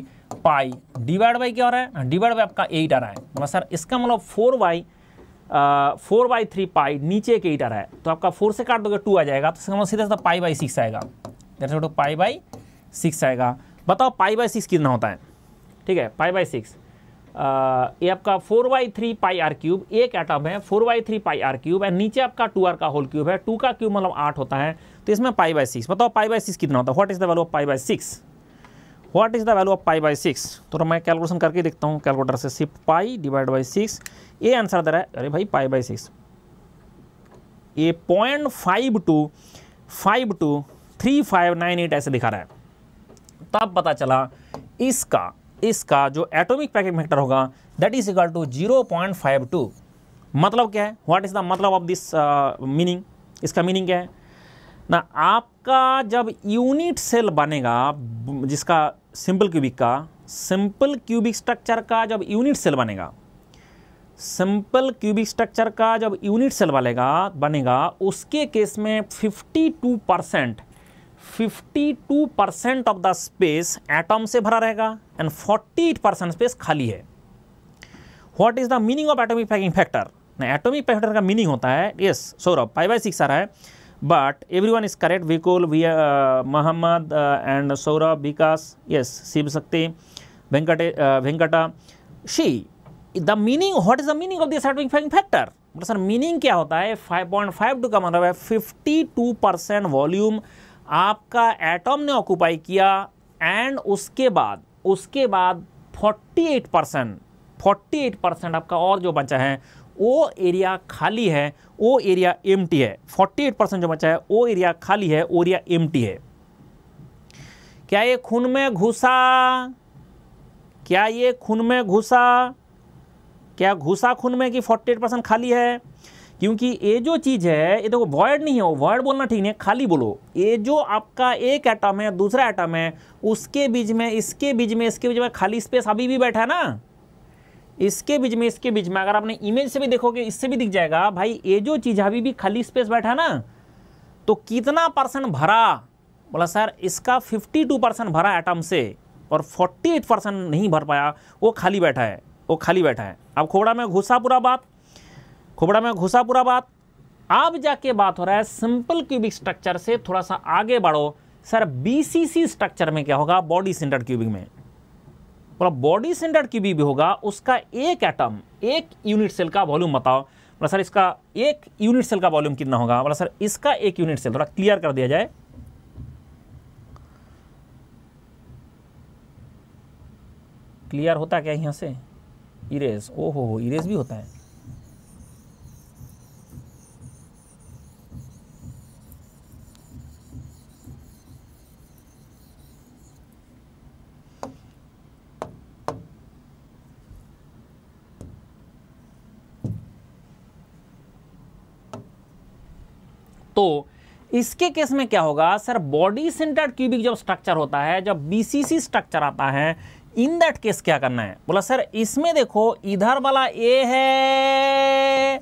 pi divide by क्या हो रहा है हाँ, डिवाइड बाई आपका एट आ रहा है मतलब सर इसका मतलब four by four by three pi नीचे एक एट आ रहा है तो आपका फोर से काट दोगे टू आ जाएगा तो इसका मतलब सीधा सीधा पाई बाई सिक्स आएगा जैसे तो पाई बाई सिक्स आएगा बताओ पाई बाई सिक्स कितना होता है ठीक है पाई बाई सिक्स ये आपका four by three pi r cube एक एटम है four by three pi r cube है नीचे आपका टू आर का होल क्यूब है टू का क्यूब मतलब आठ होता है तो इसमें पाई बाई सिक्स बताओ पाई बाई सिक्स कितना होता है what is the value of pi by six what is the value of pi by six तो मैं कैलकुलेशन करके देखता हूँ कैलकुलेटर से सिर्फ pi divide by six a answer दे रहा है अरे भाई pi by six a point five two five two three five nine eight ऐसे दिखा रहा है तब पता चला इसका इसका जो एटोमिक पैकेट फैक्टर होगा that is equal to zero point five two मतलब क्या है व्हाट इज़ द मतलब ऑफ दिस मीनिंग इसका मीनिंग क्या है ना आपका जब यूनिट सेल बनेगा जिसका सिंपल क्यूबिक का सिंपल क्यूबिक स्ट्रक्चर का जब यूनिट सेल बनेगा सिंपल क्यूबिक स्ट्रक्चर का जब यूनिट सेल बनेगा बनेगा उसके केस में 52 percent fifty percent of the space atom से भरा रहेगा एंड 48 परसेंट स्पेस खाली है what is the meaning of atomic packing factor atomic factor का मीनिंग होता है yes Saurabh five by six आ रहा है but everyone is correct Vikul, we, uh, Muhammad uh, and Saurabh, Vikas, yes, Siv Sakti, Venkate, uh, Venkata. She, the meaning, what is the meaning of the satisfying factor? But sir meaning क्या होता है 5.5 टू का मतलब है 52 परसेंट वॉल्यूम आपका एटम ने ऑक्यूपाई किया एंड उसके बाद उसके बाद 48 परसेंट 48 परसेंट आपका और जो बचा है वो एरिया खाली है वो एरिया एम है 48 परसेंट जो बचा है वो एरिया खाली है वो एरिया एम है क्या ये खून में घुसा क्या ये खून में घुसा क्या घुसा खून में कि 48 परसेंट खाली है क्योंकि ये जो चीज़ है ये देखो वर्ड नहीं है वर्ड बोलना ठीक नहीं है खाली बोलो ये जो आपका एक एटम है दूसरा एटम है उसके बीच में इसके बीच में इसके बीच में खाली स्पेस अभी भी बैठा है ना इसके बीच में इसके बीच में अगर आपने इमेज से भी देखोगे इससे भी दिख जाएगा भाई ये जो चीज़ अभी भी खाली स्पेस बैठा ना तो कितना परसेंट भरा बोला सर इसका 52 परसेंट भरा एटम से और 48 परसेंट नहीं भर पाया वो खाली बैठा है वो खाली बैठा है अब खोबड़ा में घुसा पूरा बात खोबड़ा में घुसा पूरा बात अब जाके बात हो रहा है सिंपल क्यूबिक स्ट्रक्चर से थोड़ा सा आगे बढ़ो सर बी स्ट्रक्चर में क्या होगा बॉडी सेंटर क्यूबिक में बोला बॉडी सेंटर की भी, भी होगा उसका एक एटम एक यूनिट सेल का वॉल्यूम बताओ बोला सर इसका एक यूनिट सेल का वॉल्यूम कितना होगा बोला सर इसका एक यूनिट सेल थोड़ा क्लियर कर दिया जाए क्लियर होता है क्या यहाँ से इरेज ओहो इरेज भी होता है तो इसके केस में क्या होगा सर बॉडी सेंटर्ड क्यूबिक जब स्ट्रक्चर होता है जब बीसीसी स्ट्रक्चर आता है इन दैट केस क्या करना है बोला सर इसमें देखो इधर वाला ए है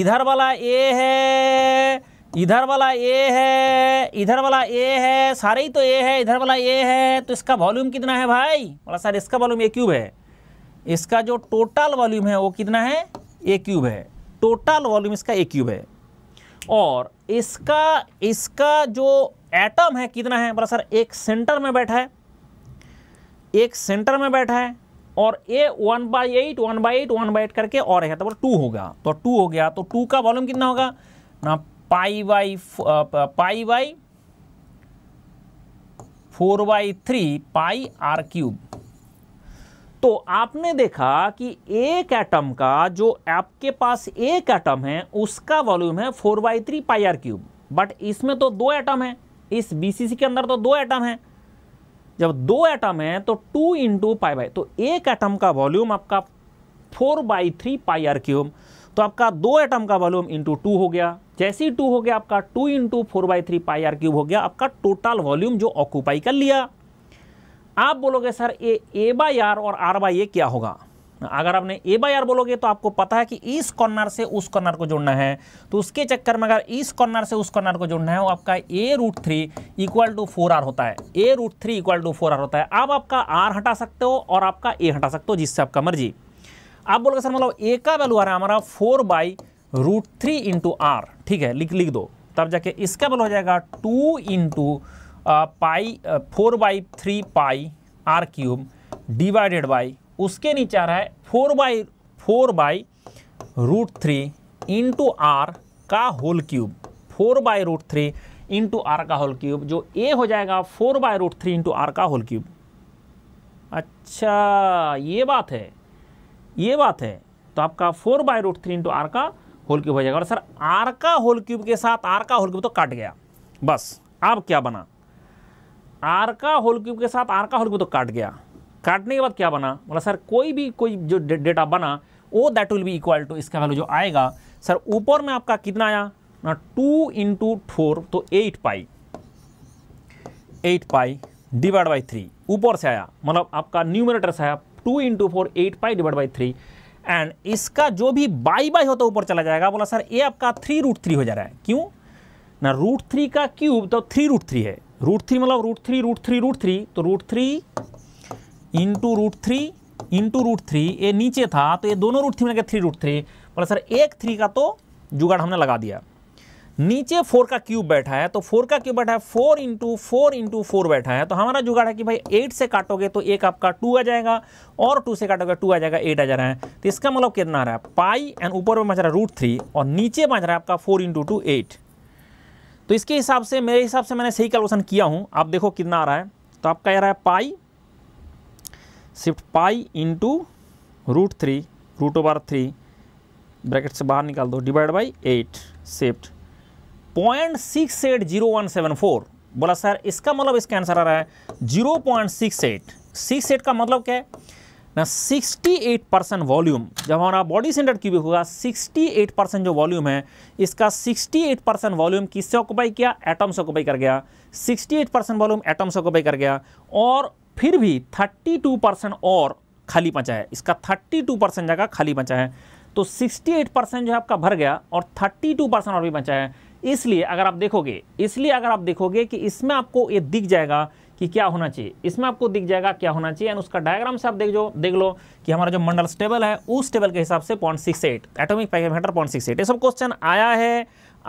इधर वाला ए है इधर वाला ए है इधर वाला ए है सारे ही तो ए है इधर वाला ए है तो इसका वॉल्यूम कितना है भाई बोला सर इसका वॉल्यूम ए क्यूब है इसका जो टोटल वॉल्यूम है वो कितना है ए क्यूब है टोटल वॉल्यूम इसका ए क्यूब है और इसका इसका जो एटम है कितना है बोला सर एक सेंटर में बैठा है एक सेंटर में बैठा है और a one by eight one by eight one by eight करके और है तो बोला टू होगा तो टू हो गया तो टू तो का वॉल्यूम कितना होगा ना pi by pi by four by three pi r cube तो आपने देखा कि एक एटम का जो आपके पास एक एटम है उसका वॉल्यूम है four by three pi r cube but इसमें तो दो एटम है इस बीसीसी के अंदर तो दो एटम है जब दो एटम है तो टू इंटू पाई बाई तो एक एटम का वॉल्यूम आपका four by three pi r cube तो आपका दो एटम का वॉल्यूम इंटू टू हो गया जैसे ही टू हो गया आपका two into four by three pi r cube हो गया आपका टोटल वॉल्यूम जो ऑक्यूपाई कर लिया आप बोलोगे सर ये ए बाई आर और आर बाई ए क्या होगा अगर आपने ए बाई आर बोलोगे तो आपको पता है कि इस कॉर्नर से उस कॉर्नर को जोड़ना है तो उसके चक्कर में अगर इस कॉर्नर से उस कॉर्नर को जोड़ना है वो आपका a root three equal to four r होता है a root three equal to four r होता है अब आपका आर हटा सकते हो और आपका ए हटा सकते हो जिससे आपका मर्जी आप बोलोगे सर मतलब ए का वैल्यू आ रहा है हमारा four by root three into r ठीक है लिख लिख दो तब जाके इसका वैल्यू हो जाएगा two into pi four by three pi r cube divided by उसके नीचे आ रहा है four by four by root three into r का whole cube four by root three into r का होल क्यूब जो ए हो जाएगा four by root three into r का होल क्यूब अच्छा ये बात है ये बात है तो आपका four by root three into r का होल क्यूब हो जाएगा और सर आर का होल क्यूब के साथ आर का होल क्यूब तो काट गया बस अब क्या बना आर का होल क्यूब के साथ आर का होल क्यूब तो काट गया काटने के बाद क्या बना बोला सर कोई भी कोई जो डेटा बना वो that will be equal to इसका वैल्यू जो आएगा सर ऊपर में आपका कितना आया ना टू इंटू फोर तो eight pi eight pi divide by three ऊपर से आया मतलब आपका न्यूमिनेटर से आया two into four eight pi divide by three and इसका जो भी बाई बाई होता है ऊपर चला जाएगा बोला सर ये आपका थ्री रूट थ्री हो जा रहा है क्यों ना रूट थ्री का क्यूब तो थ्री रूट थ्री है रूट थ्री मतलब root three root three root three तो root three into root three into root three ये नीचे था तो ये दोनों रूट थ्री मिलकर थ्री रूट थ्री मतलब सर एक थ्री का तो जुगाड़ हमने लगा दिया नीचे फोर का क्यूब बैठा है तो फोर का क्यूब बैठा है four into four into four बैठा है तो हमारा जुगाड़ है कि भाई एट से काटोगे तो एक आपका टू आ जाएगा और टू से काटोगे टू आ जाएगा एट आ जा रहा है तो इसका मतलब कितना आ रहा है पाई एंड ऊपर में बच रहा है रूट थ्री और नीचे बच रहा है आपका फोर इंटू टू एट तो इसके हिसाब से मेरे हिसाब से मैंने सही कैलकुलेशन किया हूँ आप देखो कितना आ रहा है तो आपका आ रहा है pi shift pi into root three root over three bracket से बाहर निकाल दो divide by eight shift point six eight zero one seven four बोला सर इसका मतलब इसका आंसर आ रहा है zero point six eight six eight का मतलब क्या है ना 68 परसेंट वॉल्यूम जब हमारा बॉडी सेंटर क्यूबिक होगा 68 परसेंट जो वॉल्यूम है इसका 68 परसेंट वॉल्यूम किससे ऑक्यूपाई किया एटम से ऑक्यूपाई कर गया 68 परसेंट वॉल्यूम एटम से ऑक्यूपाई कर गया और फिर भी 32 परसेंट और खाली बचा है इसका 32 परसेंट जगह खाली बचा है तो 68 परसेंट जो है आपका भर गया और 32 परसेंट और भी बचा है इसलिए अगर आप देखोगे इसलिए अगर आप देखोगे कि इसमें आपको ये दिख जाएगा कि क्या होना चाहिए इसमें आपको दिख जाएगा क्या होना चाहिए एंड उसका डायग्राम से आप देख जो देख लो कि हमारा जो मंडल स्टेबल है उस टेबल के हिसाब से पॉइंट सिक्स एट एटोमिक पैकेटर पॉइंट सिक्स एट ये सब क्वेश्चन आया है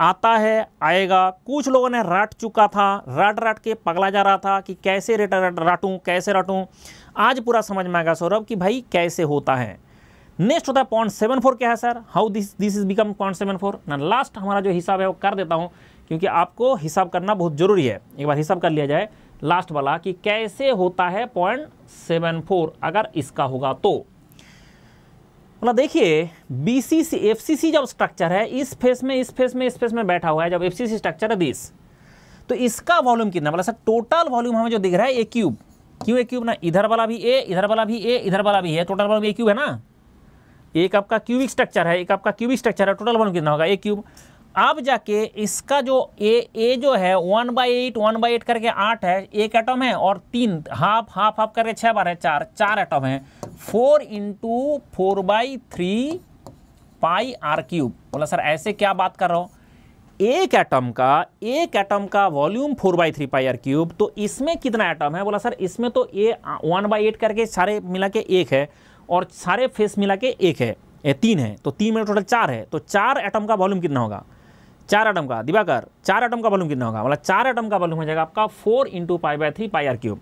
आता है आएगा कुछ लोगों ने रट चुका था रट रट के पगला जा रहा था कि कैसे रेट रटूँ कैसे रटूँ आज पूरा समझ में आएगा सौरभ कि भाई कैसे होता है नेक्स्ट होता है पॉइंट सेवन फोर क्या है sir how this this is become point seven four ना लास्ट हमारा जो हिसाब है वो कर देता हूँ क्योंकि आपको हिसाब करना बहुत जरूरी है एक बार हिसाब कर लिया जाए लास्ट वाला कि कैसे होता है पॉइंट सेवन फोर अगर इसका होगा तो मतलब देखिए B C C F C सी जब स्ट्रक्चर है इस फेस में इस फेस में इस फेस में बैठा हुआ है जब एफ सी सी स्ट्रक्चर है दिस तो इसका वॉल्यूम कितना मतलब सर टोटल वॉल्यूम हमें जो दिख रहा है ए क्यूब क्यों ए क्यूब ना इधर वाला भी ए इधर वाला भी ए इधर वाला भी है टोटल वॉल्यूम ए क्यूब है ना एक आपका क्यूबिक स्ट्रक्चर है एक आपका क्यूबिक स्ट्रक्चर है टोटल वॉल्यूम कितना होगा ए क्यूब अब जाके इसका जो ए ए जो है one by eight one by eight करके आठ है एक एटम है और तीन हाफ हाफ हाफ करके छः बार है चार चार एटम है four into four by three pi r cube बोला सर ऐसे क्या बात कर रहा हूँ एक एटम का एक एटम का volume four by three pi r cube तो इसमें कितना एटम है बोला सर इसमें तो ए वन बाई एट करके सारे मिला के एक है और सारे फेस मिला के एक है ए, तीन है तो तीन में टोटल चार है तो चार एटम का वॉल्यूम कितना होगा चार आटम का दिवाकर चार आटम का वॉल्यूम कितना होगा मतलब चार आटम का वॉल्यूम हो जाएगा आपका four into pi by three pi r cube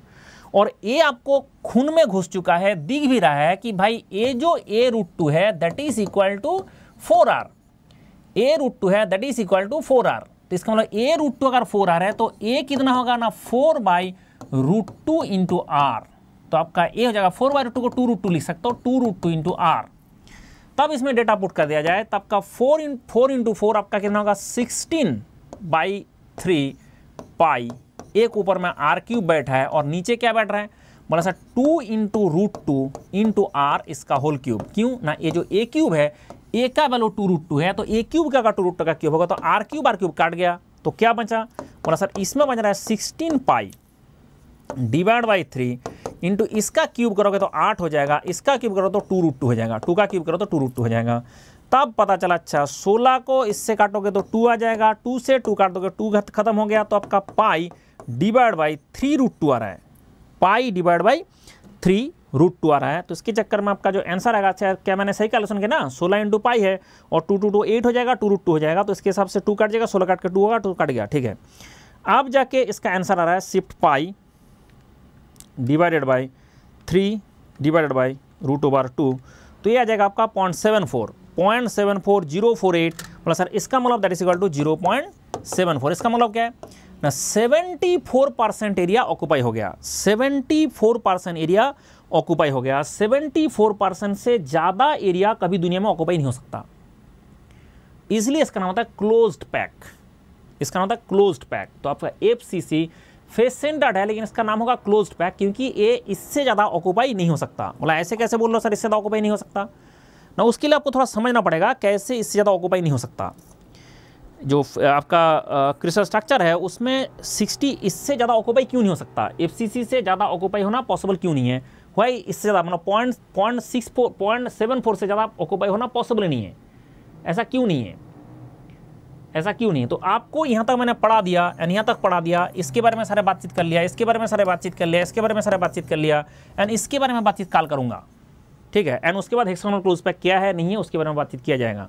और ए आपको खून में घुस चुका है दिख भी रहा है कि भाई ए जो ए रूट टू है that is equal to four r a root two है that is equal to four r तो इसका मतलब ए रूट टू अगर फोर आर है तो ए कितना होगा ना four by root two into r तो आपका ए हो जाएगा फोर बाई रूट टू को टू रूट टू लिख सकते हो two root two into r तब इसमें डेटा पुट कर दिया जाए तब का four in four into four आपका कितना होगा सिक्सटीन बाई थ्री पाई एक ऊपर में आर क्यूब बैठा है और नीचे क्या बैठ रहा है बोला sir two into root two into r इसका होल क्यूब क्यों ना ये जो ए क्यूब है ए का वैल्यू टू रूट टू है तो ए क्यूब का अगर टू रूट टू का क्यूब होगा तो आर क्यूब आर क्यूब काट गया तो क्या बचा बोला सर इसमें बच रहा है sixteen pi divide by three into इसका क्यूब करोगे तो आठ हो जाएगा इसका क्यूब करो तो टू रूट टू हो जाएगा टू का क्यूब करो तो टू रूट टू हो जाएगा तब पता चला अच्छा सोलह को इससे काटोगे तो टू आ जाएगा टू से टू काट दोगे टू खत्म हो गया तो आपका pi divide by three root two आ रहा है pi divide by three root two आ रहा है तो इसके चक्कर में आपका जो आंसर आएगा अच्छा क्या मैंने सही कैलकुलेशन किया ना सोलह इंटू पाई है और टू टू टू एट हो जाएगा टू रूट टू हो जाएगा तो इसके हिसाब से टू काट जाएगा सोलह काट के टू होगा टू काट गया ठीक है अब जाके इसका आंसर आ रहा है shift pi divided by three divided by root over two तो ये आ जाएगा आपका point seven four point seven four zero four eight मतलब सर इसका मतलब that is equal to zero point seven four इसका मतलब क्या है ना seventy four percent area occupy हो गया seventy four percent area occupy हो गया सेवेंटी फोर परसेंट से ज़्यादा एरिया कभी दुनिया में ऑक्यूपाई नहीं हो सकता इसलिए इसका नाम होता है क्लोज्ड पैक इसका नाम होता है क्लोज्ड पैक तो आपका F C C face centred है लेकिन इसका नाम होगा क्लोज पैक क्योंकि ये इससे ज़्यादा ऑक्यूपाई नहीं हो सकता बोला ऐसे कैसे बोल रहे हो सर इससे ज़्यादा ऑक्यूपाई नहीं हो सकता ना उसके लिए आपको थोड़ा समझना पड़ेगा कैसे इससे ज़्यादा ऑक्यूपाई नहीं हो सकता जो आपका क्रिस्टल स्ट्रक्चर है उसमें 60 इससे ज़्यादा ऑक्यूपाई क्यों नहीं हो सकता एफ से ज़्यादा ऑक्यूपाई होना पॉसिबल क्यों नहीं है वाई इससे ज़्यादा मतलब point point six four point seven four से ज़्यादा ऑक्यूपाई होना पॉसिबल नहीं है ऐसा क्यों नहीं है ऐसा क्यों नहीं तो आपको यहाँ तक मैंने पढ़ा दिया एंड यहाँ तक पढ़ा दिया इसके बारे में सारे बातचीत कर लिया इसके बारे में सारे बातचीत कर लिया इसके बारे में सारे बातचीत कर लिया एंड इसके बारे में बातचीत कॉल करूँगा ठीक है एंड उसके बाद हेक्सागोनल क्लोज पैक क्या है नहीं है उसके बारे में बातचीत किया जाएगा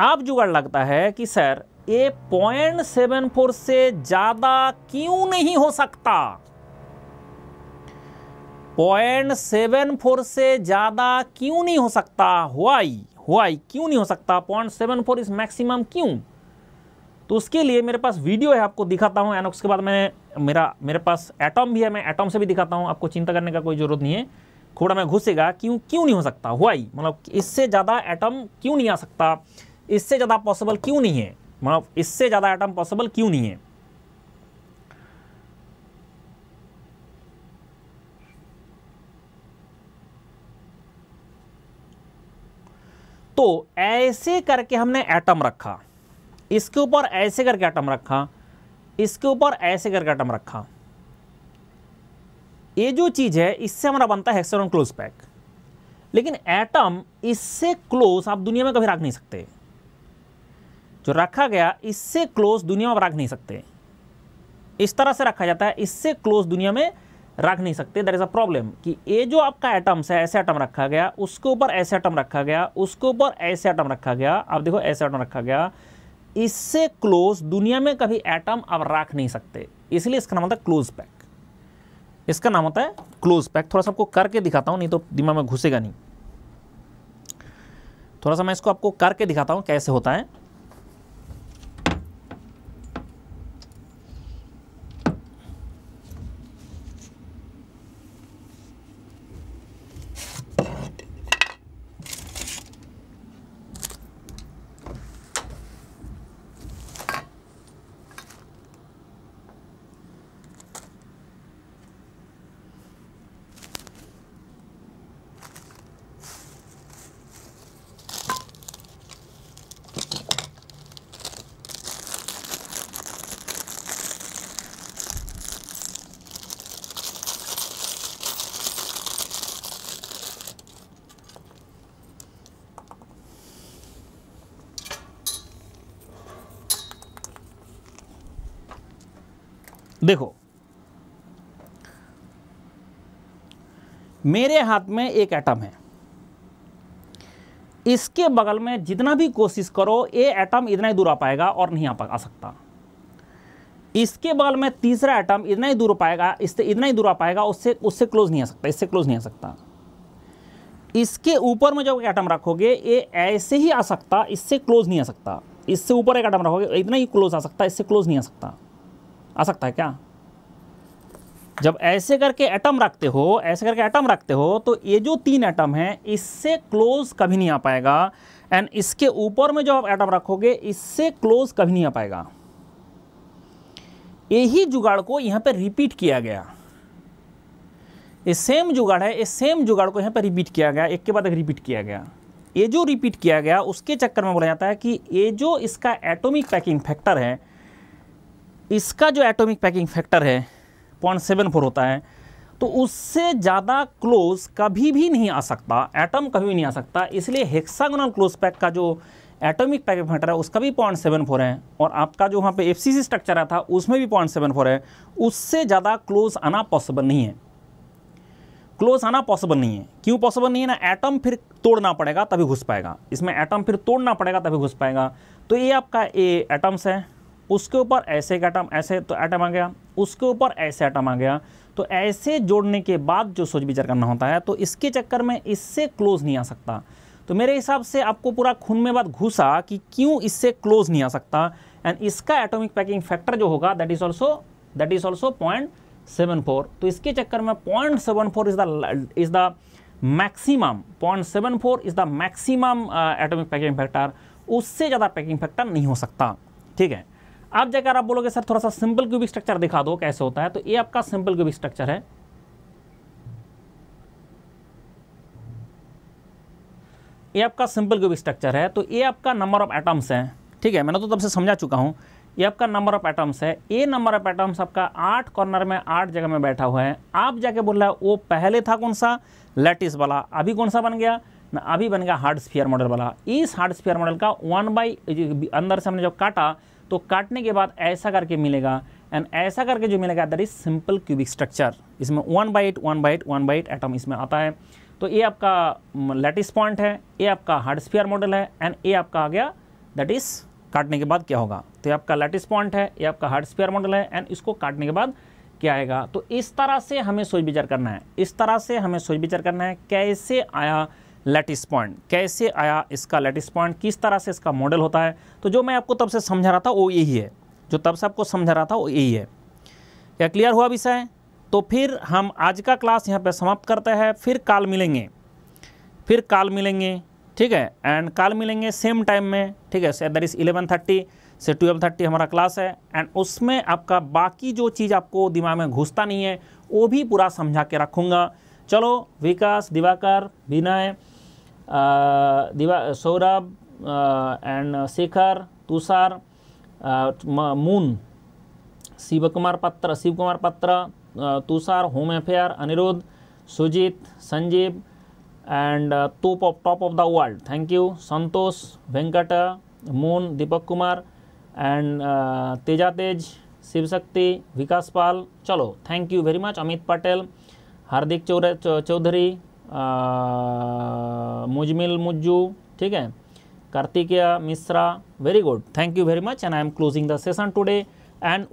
आप जुगाड़ लगता है कि सर ये पॉइंट सेवन फोर से ज़्यादा क्यों नहीं हो सकता पॉइंट सेवन फोर से ज़्यादा क्यों नहीं हो सकता हुआई हुआई क्यों नहीं हो सकता point seven four is maximum क्यों तो उसके लिए मेरे पास वीडियो है आपको दिखाता हूँ एंड उसके बाद मैं मेरा मेरे पास एटम भी है मैं एटम से भी दिखाता हूँ आपको चिंता करने का कोई ज़रूरत नहीं है थोड़ा मैं घुसेगा क्यों क्यों नहीं हो सकता हुआ मतलब इससे ज़्यादा एटम क्यों नहीं आ सकता इससे ज़्यादा पॉसिबल क्यों नहीं है मतलब इससे ज़्यादा एटम पॉसिबल क्यों नहीं है तो ऐसे करके हमने एटम रखा इसके ऊपर ऐसे करके आइटम रखा इसके ऊपर ऐसे करके आइटम रखा ये जो चीज़ है इससे हमारा बनता है हेक्सागोन क्लोज पैक लेकिन एटम इससे क्लोज आप दुनिया में कभी रख नहीं सकते जो रखा गया इससे क्लोज दुनिया में रख नहीं सकते इस तरह से रखा जाता है इससे क्लोज दुनिया में रख नहीं सकते दर इज़ अ प्रॉब्लम कि ये जो आपका एटम्स है ऐसे एटम रखा गया उसके ऊपर ऐसे एटम रखा गया उसके ऊपर ऐसे एटम रखा गया आप देखो ऐसे एटम रखा गया इससे क्लोज दुनिया में कभी एटम अब रख नहीं सकते इसलिए इसका नाम होता है क्लोज पैक इसका नाम होता है क्लोज पैक थोड़ा सा आपको करके दिखाता हूँ नहीं तो दिमाग में घुसेगा नहीं थोड़ा सा मैं इसको आपको करके दिखाता हूँ कैसे होता है देखो मेरे हाथ में एक एटम है इसके बगल में जितना भी कोशिश करो ये एटम इतना ही दूर आ पाएगा और नहीं आ सकता इसके बगल में तीसरा एटम इतना ही दूर पाएगा इससे इतना ही दूर आ पाएगा उससे उससे क्लोज नहीं आ सकता इससे क्लोज नहीं आ सकता इसके ऊपर में जब एटम रखोगे ये ऐसे ही आ सकता इससे क्लोज नहीं आ सकता इससे ऊपर एक एटम रखोगे इतना ही क्लोज आ सकता इससे क्लोज नहीं आ सकता आ सकता है क्या जब ऐसे करके एटम रखते हो ऐसे करके एटम रखते हो तो ये जो तीन एटम हैं इससे क्लोज कभी नहीं आ पाएगा एंड इसके ऊपर में जो आप एटम रखोगे इससे क्लोज कभी नहीं आ पाएगा यही जुगाड़ को यहाँ पर रिपीट किया गया ये सेम जुगाड़ है ये सेम जुगाड़ को यहाँ पर रिपीट किया गया एक के बाद एक रिपीट किया गया ये जो रिपीट किया गया उसके चक्कर में बोला जाता है कि ये जो इसका एटॉमिक पैकिंग फैक्टर है इसका जो एटॉमिक पैकिंग फैक्टर है पॉइंट सेवन फोर होता है तो उससे ज़्यादा क्लोज कभी भी नहीं आ सकता एटम कभी भी नहीं आ सकता इसलिए हेक्सागोनल क्लोज पैक का जो एटॉमिक पैकिंग फैक्टर है उसका भी पॉइंट सेवन फोर है और आपका जो वहाँ पे एफ स्ट्रक्चर आया था उसमें भी पॉइंट सेवन फोर है उससे ज़्यादा क्लोज आना पॉसिबल नहीं है क्लोज आना पॉसिबल नहीं है क्यों पॉसिबल नहीं है ना एटम फिर तोड़ना पड़ेगा तभी घुस पाएगा इसमें एटम फिर तोड़ना पड़ेगा तभी घुस पाएगा तो ये आपका ए एटम्स है उसके ऊपर ऐसे एक आइटम ऐसे तो आइटम आ गया उसके ऊपर ऐसे आइटम आ गया तो ऐसे जोड़ने के बाद जो सोच विचार करना होता है तो इसके चक्कर में इससे क्लोज नहीं आ सकता तो मेरे हिसाब से आपको पूरा खून में बाद घुसा कि क्यों इससे क्लोज नहीं आ सकता एंड इसका एटॉमिक पैकिंग फैक्टर जो होगा that is also that is also point seven four तो इसके चक्कर में point seven four is the is the maximum point seven four is the maximum atomic packing factor उससे ज़्यादा पैकिंग फैक्टर नहीं हो सकता ठीक है आप जाकर आप बोलोगे सर थोड़ा सा सिंपल क्यूबिक स्ट्रक्चर दिखा दो कैसे होता है तो ये आपका सिंपल क्यूबिक स्ट्रक्चर है ये आपका सिंपल क्यूबिक स्ट्रक्चर है तो ये आपका नंबर ऑफ एटम्स है ठीक है मैंने तो तब से समझा चुका हूँ ये आपका नंबर ऑफ एटम्स है ये नंबर ऑफ एटम्स आपका आठ कॉर्नर में आठ जगह में बैठा हुआ है आप जाके बोल रहे हैं वो पहले था कौन सा लेटिस वाला अभी कौन सा बन गया ना अभी बन गया हार्ड स्फीयर मॉडल वाला इस हार्ड स्फीयर मॉडल का वन बाई अंदर से हमने जो काटा तो काटने के बाद ऐसा करके मिलेगा एंड ऐसा करके जो मिलेगा that is simple cubic structure इसमें one by eight one by eight one by eight atom इसमें आता है तो ये आपका लेटिस पॉइंट है ये आपका हार्डस्फियर मॉडल है एंड ये आपका आ गया दैट इज़ काटने के बाद क्या होगा तो ये आपका लेटिस पॉइंट है ये आपका हार्डस्फियर मॉडल है एंड इसको काटने के बाद क्या आएगा तो इस तरह से हमें सोच विचार करना है इस तरह से हमें सोच विचार करना है कैसे आया लेटिस पॉइंट कैसे आया इसका लेटिस पॉइंट किस तरह से इसका मॉडल होता है तो जो मैं आपको तब से समझा रहा था वो यही है जो तब से आपको समझा रहा था वो यही है क्या क्लियर हुआ विषय तो फिर हम आज का क्लास यहाँ पर समाप्त करते हैं फिर काल मिलेंगे फिर काल मिलेंगे ठीक है एंड काल मिलेंगे सेम टाइम में ठीक है दैट इज़ इलेवन थर्टी से ट्वेल्व थर्टी हमारा क्लास है एंड उसमें आपका बाकी जो चीज़ आपको दिमाग में घुसता नहीं है वो भी पूरा समझा के रखूँगा चलो विकास Diwakar Vinay Diwa Saurabh and Shekhar Tushar Moon Shiv Shivkumar Patra Kumar Patra Tushar home affair Aniruddh Sujit Sanjeev and top of top of the world thank you Santosh Venkat Moon Deepak Kumar and Teja Tej Shivshakti Vikas Pal चलो thank you very much Amit Patel Hardik Chaudhary Muzammil Mujju ठीक है Kartikeya Mishra very good thank you very much and I am closing the session today and